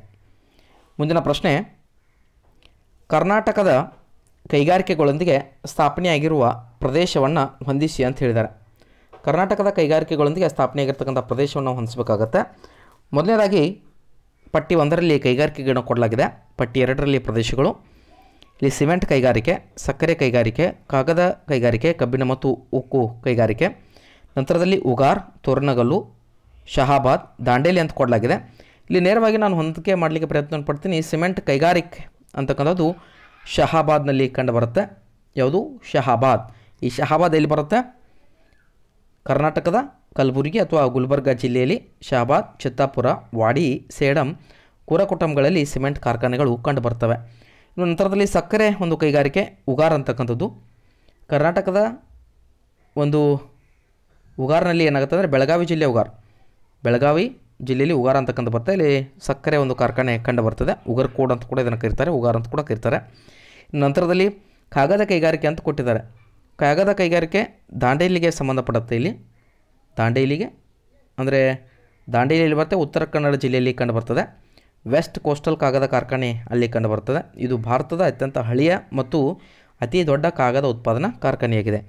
ಮುಂದಿನ ಪ್ರಶ್ನೆ ಕರ್ನಾಟಕದ ಕೈಗಾರಿಕೆಗಳೊಂದಿಗೆ ಸ್ಥಾಪನೆಯಾಗಿರುವ ಪ್ರದೇಶವನ್ನು ಹೊಂದಿಸಿ ಅಂತ ಹೇಳಿದ್ದಾರೆ ಕರ್ನಾಟಕದ ಕೈಗಾರಿಕೆಗಳೊಂದಿಗೆ ಸ್ಥಾಪನೆಯಾಗಿರ್ತಕ್ಕಂಥ ಪ್ರದೇಶವನ್ನು ಹೊಂದಿಸಬೇಕಾಗತ್ತೆ ಮೊದಲನೇದಾಗಿ ಪಟ್ಟಿ ಒಂದರಲ್ಲಿ ಕೈಗಾರಿಕೆಗಳನ್ನು ಕೊಡಲಾಗಿದೆ ಪಟ್ಟಿ ಎರಡರಲ್ಲಿ ಪ್ರದೇಶಗಳು ಇಲ್ಲಿ ಸಿಮೆಂಟ್ ಕೈಗಾರಿಕೆ ಸಕ್ಕರೆ ಕೈಗಾರಿಕೆ ಕಾಗದ ಕೈಗಾರಿಕೆ ಕಬ್ಬಿಣ ಮತ್ತು ಉಕ್ಕು ಕೈಗಾರಿಕೆ ನಂತರದಲ್ಲಿ ಉಗಾರ್ ತೋರಣಗಲ್ಲು ಶಹಾಬಾದ್ ದಾಂಡೇಲಿ ಅಂತ ಕೊಡಲಾಗಿದೆ ಇಲ್ಲಿ ನೇರವಾಗಿ ನಾನು ಹೊಂದಿಕೆ ಮಾಡಲಿಕ್ಕೆ ಪ್ರಯತ್ನ ಪಡ್ತೀನಿ ಸಿಮೆಂಟ್ ಕೈಗಾರಿಕೆ ಅಂತಕ್ಕಂಥದ್ದು ಶಹಾಬಾದ್ನಲ್ಲಿ ಕಂಡುಬರುತ್ತೆ ಯಾವುದು ಶಹಾಬಾದ್ ಈ ಶಹಾಬಾದ್ ಎಲ್ಲಿ ಬರುತ್ತೆ ಕರ್ನಾಟಕದ ಕಲಬುರಗಿ ಅಥವಾ ಗುಲ್ಬರ್ಗ ಜಿಲ್ಲೆಯಲ್ಲಿ ಶಾಬಾದ್ ಚಿತ್ತಾಪುರ ವಾಡಿ ಸೇಡಂ ಕುರಕುಟಂಗಳಲ್ಲಿ ಸಿಮೆಂಟ್ ಕಾರ್ಖಾನೆಗಳು ಬರ್ತವೆ ಇನ್ನು ನಂತರದಲ್ಲಿ ಸಕ್ಕರೆ ಒಂದು ಕೈಗಾರಿಕೆ ಉಗಾರ್ ಅಂತಕ್ಕಂಥದ್ದು ಕರ್ನಾಟಕದ ಒಂದು ಉಗಾರ್ನಲ್ಲಿ ಏನಾಗುತ್ತೆ ಅಂದರೆ ಬೆಳಗಾವಿ ಜಿಲ್ಲೆ ಉಗಾರ್ ಬೆಳಗಾವಿ ಜಿಲ್ಲೆಯಲ್ಲಿ ಉಗಾರ್ ಅಂತಕ್ಕಂಥ ಬರ್ತದೆ ಇಲ್ಲಿ ಸಕ್ಕರೆ ಒಂದು ಕಾರ್ಖಾನೆ ಕಂಡು ಬರ್ತದೆ ಉಗರ್ ಕೋಡ್ ಅಂತ ಕೂಡ ಇದನ್ನು ಕರೀತಾರೆ ಉಗಾರ್ ಅಂತ ಕೂಡ ಕರೀತಾರೆ ನಂತರದಲ್ಲಿ ಕಾಗದ ಕೈಗಾರಿಕೆ ಅಂತ ಕೊಟ್ಟಿದ್ದಾರೆ ಕಾಗದ ಕೈಗಾರಿಕೆ ದಾಂಡೇಲಿಗೆ ಸಂಬಂಧಪಡುತ್ತೆ ಇಲ್ಲಿ ದಾಂಡೇಲಿಗೆ ಅಂದರೆ ದಾಂಡೇಲಿಯಲ್ಲಿ ಬರುತ್ತೆ ಉತ್ತರ ಕನ್ನಡ ಜಿಲ್ಲೆಯಲ್ಲಿ ಕಂಡುಬರ್ತದೆ ವೆಸ್ಟ್ ಕೋಸ್ಟಲ್ ಕಾಗದ ಕಾರ್ಖಾನೆ ಅಲ್ಲಿ ಕಂಡುಬರ್ತದೆ ಇದು ಭಾರತದ ಅತ್ಯಂತ ಹಳೆಯ ಮತ್ತು ಅತಿ ದೊಡ್ಡ ಕಾಗದ ಉತ್ಪಾದನಾ ಕಾರ್ಖಾನೆಯಾಗಿದೆ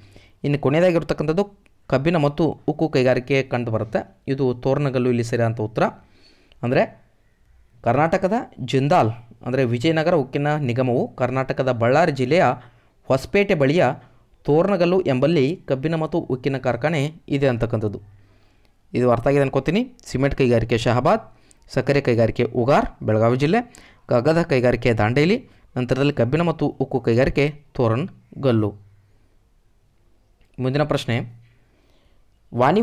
ಇನ್ನು ಕೊನೆಯದಾಗಿರ್ತಕ್ಕಂಥದ್ದು ಕಬ್ಬಿನ ಮತ್ತು ಉಕ್ಕು ಕೈಗಾರಿಕೆ ಕಂಡುಬರುತ್ತೆ ಇದು ತೋರಣಗಲ್ಲು ಇಲ್ಲಿ ಸೇರಿದಂಥ ಉತ್ತರ ಅಂದರೆ ಕರ್ನಾಟಕದ ಜಿಂದಾಲ್ ಅಂದರೆ ವಿಜಯನಗರ ಉಕ್ಕಿನ ನಿಗಮವು ಕರ್ನಾಟಕದ ಬಳ್ಳಾರಿ ಜಿಲ್ಲೆಯ ಹೊಸಪೇಟೆ ಬಳಿಯ ತೋರಣಗಲ್ಲು ಎಂಬಲ್ಲಿ ಕಬ್ಬಿನ ಮತ್ತು ಉಕ್ಕಿನ ಕಾರ್ಖಾನೆ ಇದೆ ಅಂತಕ್ಕಂಥದ್ದು ಇದು ಅರ್ಥ ಆಗಿದೆ ಅನ್ಕೋತೀನಿ ಸಿಮೆಂಟ್ ಕೈಗಾರಿಕೆ ಶಹಾಬಾದ್ ಸಕ್ಕರೆ ಕೈಗಾರಿಕೆ ಉಗಾರ್ ಬೆಳಗಾವಿ ಜಿಲ್ಲೆ ಕಾಗದ ಕೈಗಾರಿಕೆ ದಾಂಡೇಲಿ ನಂತರದಲ್ಲಿ ಕಬ್ಬಿನ ಮತ್ತು ಉಕ್ಕು ಕೈಗಾರಿಕೆ ಗಲ್ಲು ಮುಂದಿನ ಪ್ರಶ್ನೆ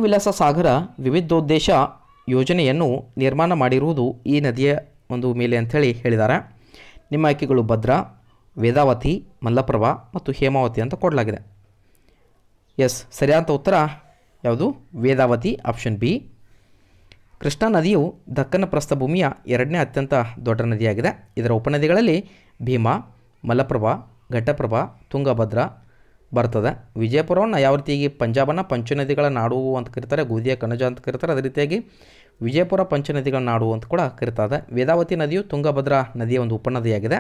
ವಿಲಾಸ ಸಾಗರ ವಿವಿಧೋದ್ದೇಶ ಯೋಜನೆಯನ್ನು ನಿರ್ಮಾಣ ಮಾಡಿರುವುದು ಈ ನದಿಯ ಒಂದು ಮೇಲೆ ಅಂಥೇಳಿ ಹೇಳಿದ್ದಾರೆ ನಿಮ್ಮ ಆಯ್ಕೆಗಳು ಭದ್ರಾ ವೇದಾವತಿ ಮಲ್ಲಪ್ರಭಾ ಮತ್ತು ಹೇಮಾವತಿ ಅಂತ ಕೊಡಲಾಗಿದೆ ಎಸ್ ಸರಿಯಾದ ಉತ್ತರ ಯಾವುದು ವೇದಾವತಿ ಆಪ್ಷನ್ ಬಿ ಕೃಷ್ಣಾ ನದಿಯು ದಕ್ಕನ ಪ್ರಸ್ಥಭೂಮಿಯ ಎರಡನೇ ಅತ್ಯಂತ ದೊಡ್ಡ ನದಿಯಾಗಿದೆ ಇದರ ಉಪನದಿಗಳಲ್ಲಿ ಭೀಮಾ ಮಲಪ್ರಭಾ ಘಟ್ಟಪ್ರಭಾ ತುಂಗಭದ್ರಾ ಬರ್ತದೆ ವಿಜಯಪುರವನ್ನು ಯಾವ ರೀತಿಯಾಗಿ ಪಂಜಾಬನ್ನು ಪಂಚನದಿಗಳ ನಾಡು ಅಂತ ಕರೀತಾರೆ ಗೋಧಿಯ ಕಣಜ ಅಂತ ಕರೀತಾರೆ ಅದೇ ರೀತಿಯಾಗಿ ವಿಜಯಪುರ ಪಂಚನದಿಗಳ ನಾಡು ಅಂತ ಕೂಡ ಕರೀತಾರೆ ವೇದಾವತಿ ನದಿಯು ತುಂಗಭದ್ರಾ ನದಿಯ ಒಂದು ಉಪನದಿಯಾಗಿದೆ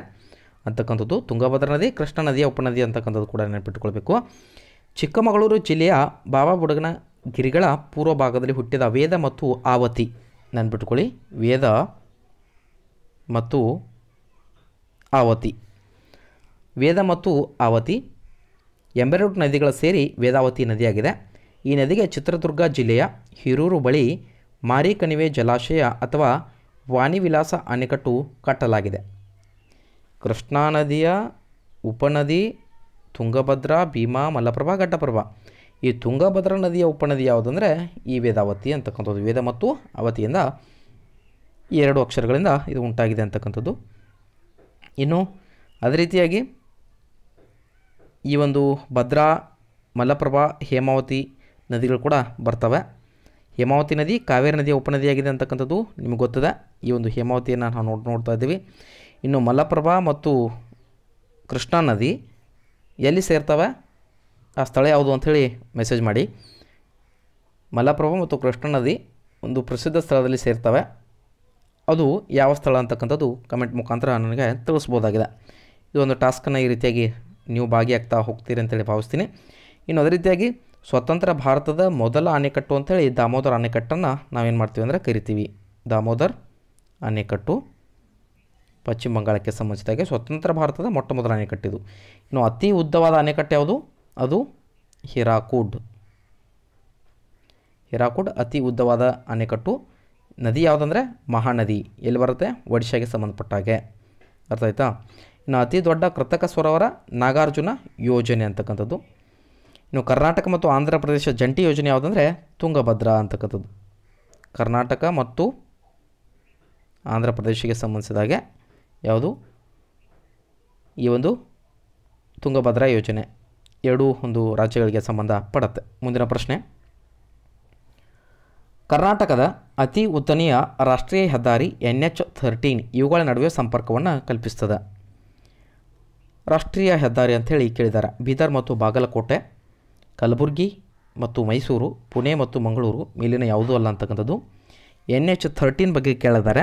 ಅಂತಕ್ಕಂಥದ್ದು ತುಂಗಭದ್ರಾ ನದಿ ಕೃಷ್ಣ ನದಿಯ ಉಪನದಿ ಅಂತಕ್ಕಂಥದ್ದು ಕೂಡ ನೆನಪಿಟ್ಟುಕೊಳ್ಬೇಕು ಚಿಕ್ಕಮಗಳೂರು ಜಿಲ್ಲೆಯ ಬಾಬಾ ಬುಡಗನ ಗಿರಿಗಳ ಪೂರ್ವ ಭಾಗದಲ್ಲಿ ಹುಟ್ಟಿದ ವೇದ ಮತ್ತು ಆವತಿ ಬಿಟ್ಕೊಳ್ಳಿ ವೇದ ಮತ್ತು ಆವತಿ ವೇದ ಮತ್ತು ಆವತಿ ಎಂಬೆರಡು ನದಿಗಳ ಸೇರಿ ವೇದಾವತಿ ನದಿಯಾಗಿದೆ ಈ ನದಿಗೆ ಚಿತ್ರದುರ್ಗ ಜಿಲ್ಲೆಯ ಹಿರೂರು ಬಳಿ ಮಾರಿಕಣಿವೆ ಜಲಾಶಯ ಅಥವಾ ವಾಣಿವಿಲಾಸ ಅಣೆಕಟ್ಟು ಕಟ್ಟಲಾಗಿದೆ ಕೃಷ್ಣಾ ನದಿಯ ಉಪನದಿ ತುಂಗಭದ್ರಾ ಭೀಮಾ ಮಲಪ್ರಭಾ ಘಟ್ಟಪ್ರಭಾ ಈ ತುಂಗಭದ್ರಾ ನದಿಯ ಉಪನದಿ ಯಾವುದಂದರೆ ಈ ವೇದಾವತಿ ಅಂತಕ್ಕಂಥದ್ದು ವೇದ ಮತ್ತು ಅವತಿಯಿಂದ ಎರಡು ಅಕ್ಷರಗಳಿಂದ ಇದು ಉಂಟಾಗಿದೆ ಅಂತಕ್ಕಂಥದ್ದು ಇನ್ನು ಅದೇ ರೀತಿಯಾಗಿ ಈ ಒಂದು ಭದ್ರಾ ಮಲಪ್ರಭಾ ಹೇಮಾವತಿ ನದಿಗಳು ಕೂಡ ಬರ್ತವೆ ಹೇಮಾವತಿ ನದಿ ಕಾವೇರಿ ನದಿಯ ಉಪನದಿಯಾಗಿದೆ ಅಂತಕ್ಕಂಥದ್ದು ನಿಮಗೆ ಗೊತ್ತದೆ ಈ ಒಂದು ಹೇಮಾವತಿಯನ್ನು ನಾವು ನೋಡಿ ನೋಡ್ತಾ ಇದ್ದೀವಿ ಇನ್ನು ಮಲಪ್ರಭಾ ಮತ್ತು ಕೃಷ್ಣಾ ನದಿ ಎಲ್ಲಿ ಸೇರ್ತವೆ ಆ ಸ್ಥಳ ಯಾವುದು ಅಂಥೇಳಿ ಮೆಸೇಜ್ ಮಾಡಿ ಮಲಪ್ರಭಾ ಮತ್ತು ಕೃಷ್ಣಾ ನದಿ ಒಂದು ಪ್ರಸಿದ್ಧ ಸ್ಥಳದಲ್ಲಿ ಸೇರ್ತವೆ ಅದು ಯಾವ ಸ್ಥಳ ಅಂತಕ್ಕಂಥದ್ದು ಕಮೆಂಟ್ ಮುಖಾಂತರ ನನಗೆ ತಿಳಿಸ್ಬೋದಾಗಿದೆ ಇದೊಂದು ಟಾಸ್ಕನ್ನು ಈ ರೀತಿಯಾಗಿ ನೀವು ಭಾಗಿಯಾಗ್ತಾ ಹೋಗ್ತೀರಿ ಅಂತೇಳಿ ಭಾವಿಸ್ತೀನಿ ಇನ್ನು ಅದೇ ರೀತಿಯಾಗಿ ಸ್ವತಂತ್ರ ಭಾರತದ ಮೊದಲ ಅಣೆಕಟ್ಟು ಅಂಥೇಳಿ ದಾಮೋದರ ಅಣೆಕಟ್ಟನ್ನು ನಾವೇನು ಮಾಡ್ತೀವಿ ಅಂದರೆ ಕರಿತೀವಿ ದಾಮೋದರ್ ಅಣೆಕಟ್ಟು ಪಶ್ಚಿಮ ಬಂಗಾಳಕ್ಕೆ ಸಂಬಂಧಿಸಿದಾಗೆ ಸ್ವತಂತ್ರ ಭಾರತದ ಮೊಟ್ಟ ಮೊದಲ ಅಣೆಕಟ್ಟಿದು ಇನ್ನು ಅತಿ ಉದ್ದವಾದ ಅಣೆಕಟ್ಟು ಯಾವುದು ಅದು ಹಿರಾಕೂಡ್ ಹಿರಾಕೂಡ್ ಅತಿ ಉದ್ದವಾದ ಅಣೆಕಟ್ಟು ನದಿ ಯಾವುದಂದರೆ ಮಹಾನದಿ ಎಲ್ಲಿ ಬರುತ್ತೆ ಒಡಿಶಾಗೆ ಸಂಬಂಧಪಟ್ಟಾಗೆ ಅರ್ಥ ಆಯಿತಾ ಇನ್ನು ಅತಿ ದೊಡ್ಡ ಕೃತಕ ಸರೋವರ ನಾಗಾರ್ಜುನ ಯೋಜನೆ ಅಂತಕ್ಕಂಥದ್ದು ಇನ್ನು ಕರ್ನಾಟಕ ಮತ್ತು ಆಂಧ್ರ ಪ್ರದೇಶ ಜಂಟಿ ಯೋಜನೆ ಯಾವುದಂದ್ರೆ ತುಂಗಭದ್ರಾ ಅಂತಕ್ಕಂಥದ್ದು ಕರ್ನಾಟಕ ಮತ್ತು ಆಂಧ್ರ ಪ್ರದೇಶಕ್ಕೆ ಸಂಬಂಧಿಸಿದ ಹಾಗೆ ಯಾವುದು ಈ ಒಂದು ತುಂಗಭದ್ರಾ ಯೋಜನೆ ಎರಡೂ ಒಂದು ರಾಜ್ಯಗಳಿಗೆ ಸಂಬಂಧ ಪಡುತ್ತೆ ಮುಂದಿನ ಪ್ರಶ್ನೆ ಕರ್ನಾಟಕದ ಅತಿ ಉದ್ದನೆಯ ರಾಷ್ಟ್ರೀಯ ಹೆದ್ದಾರಿ ಎನ್ ಎಚ್ ಥರ್ಟೀನ್ ಇವುಗಳ ನಡುವೆ ಸಂಪರ್ಕವನ್ನು ಕಲ್ಪಿಸ್ತದೆ ರಾಷ್ಟ್ರೀಯ ಹೆದ್ದಾರಿ ಅಂಥೇಳಿ ಕೇಳಿದ್ದಾರೆ ಬೀದರ್ ಮತ್ತು ಬಾಗಲಕೋಟೆ ಕಲಬುರಗಿ ಮತ್ತು ಮೈಸೂರು ಪುಣೆ ಮತ್ತು ಮಂಗಳೂರು ಮೇಲಿನ ಯಾವುದೂ ಅಲ್ಲ ಅಂತಕ್ಕಂಥದ್ದು ಎನ್ ಎಚ್ ಥರ್ಟೀನ್ ಬಗ್ಗೆ ಕೇಳಿದ್ದಾರೆ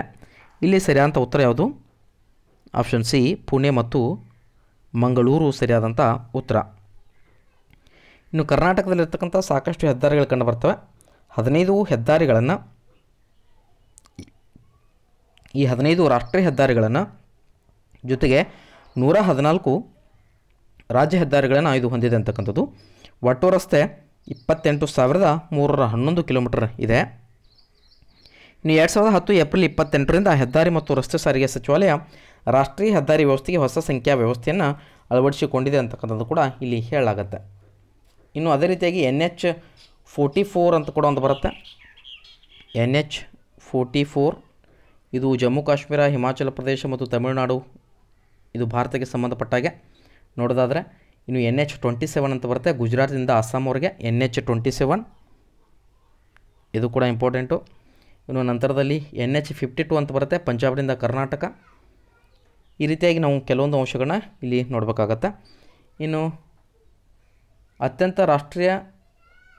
ಇಲ್ಲಿ ಸರಿಯಾದಂಥ ಉತ್ತರ ಯಾವುದು ಆಪ್ಷನ್ ಸಿ ಪುಣೆ ಮತ್ತು ಮಂಗಳೂರು ಸರಿಯಾದಂಥ ಉತ್ತರ ಇನ್ನು ಕರ್ನಾಟಕದಲ್ಲಿರ್ತಕ್ಕಂಥ ಸಾಕಷ್ಟು ಹೆದ್ದಾರಿಗಳು ಕಂಡು ಬರ್ತವೆ ಹದಿನೈದು ಹೆದ್ದಾರಿಗಳನ್ನು ಈ ಹದಿನೈದು ರಾಷ್ಟ್ರೀಯ ಹೆದ್ದಾರಿಗಳನ್ನು ಜೊತೆಗೆ ನೂರ ಹದಿನಾಲ್ಕು ರಾಜ್ಯ ಹೆದ್ದಾರಿಗಳನ್ನು ಇದು ಹೊಂದಿದೆ ಅಂತಕ್ಕಂಥದ್ದು ಒಟ್ಟು ರಸ್ತೆ ಇಪ್ಪತ್ತೆಂಟು ಸಾವಿರದ ಮೂರರ ಹನ್ನೊಂದು ಕಿಲೋಮೀಟರ್ ಇದೆ ಇನ್ನು ಎರಡು ಸಾವಿರದ ಹತ್ತು ಏಪ್ರಿಲ್ ಇಪ್ಪತ್ತೆಂಟರಿಂದ ಹೆದ್ದಾರಿ ಮತ್ತು ರಸ್ತೆ ಸಾರಿಗೆ ಸಚಿವಾಲಯ ರಾಷ್ಟ್ರೀಯ ಹೆದ್ದಾರಿ ವ್ಯವಸ್ಥೆಗೆ ಹೊಸ ಸಂಖ್ಯಾ ವ್ಯವಸ್ಥೆಯನ್ನು ಅಳವಡಿಸಿಕೊಂಡಿದೆ ಅಂತಕ್ಕಂಥದ್ದು ಕೂಡ ಇಲ್ಲಿ ಹೇಳಲಾಗತ್ತೆ ಇನ್ನು ಅದೇ ರೀತಿಯಾಗಿ ಎನ್ ಎಚ್ ಫೋರ್ಟಿ ಫೋರ್ ಅಂತ ಕೂಡ ಒಂದು ಬರುತ್ತೆ ಎನ್ ಎಚ್ ಫೋರ್ಟಿ ಫೋರ್ ಇದು ಜಮ್ಮು ಕಾಶ್ಮೀರ ಹಿಮಾಚಲ ಪ್ರದೇಶ ಮತ್ತು ತಮಿಳುನಾಡು ಇದು ಭಾರತಕ್ಕೆ ಸಂಬಂಧಪಟ್ಟಾಗೆ ನೋಡೋದಾದರೆ ಇನ್ನು ಎನ್ ಎಚ್ ಟ್ವೆಂಟಿ ಸೆವೆನ್ ಅಂತ ಬರುತ್ತೆ ಗುಜರಾತ್ದಿಂದ ಅಸ್ಸಾಂವರೆಗೆ ಎನ್ ಎಚ್ ಟ್ವೆಂಟಿ ಸೆವೆನ್ ಇದು ಕೂಡ ಇಂಪಾರ್ಟೆಂಟು ಇನ್ನು ನಂತರದಲ್ಲಿ ಎನ್ ಎಚ್ ಫಿಫ್ಟಿ ಟು ಅಂತ ಬರುತ್ತೆ ಪಂಜಾಬ್ನಿಂದ ಕರ್ನಾಟಕ ಈ ರೀತಿಯಾಗಿ ನಾವು ಕೆಲವೊಂದು ಅಂಶಗಳನ್ನ ಇಲ್ಲಿ ನೋಡಬೇಕಾಗತ್ತೆ ಇನ್ನು ಅತ್ಯಂತ ರಾಷ್ಟ್ರೀಯ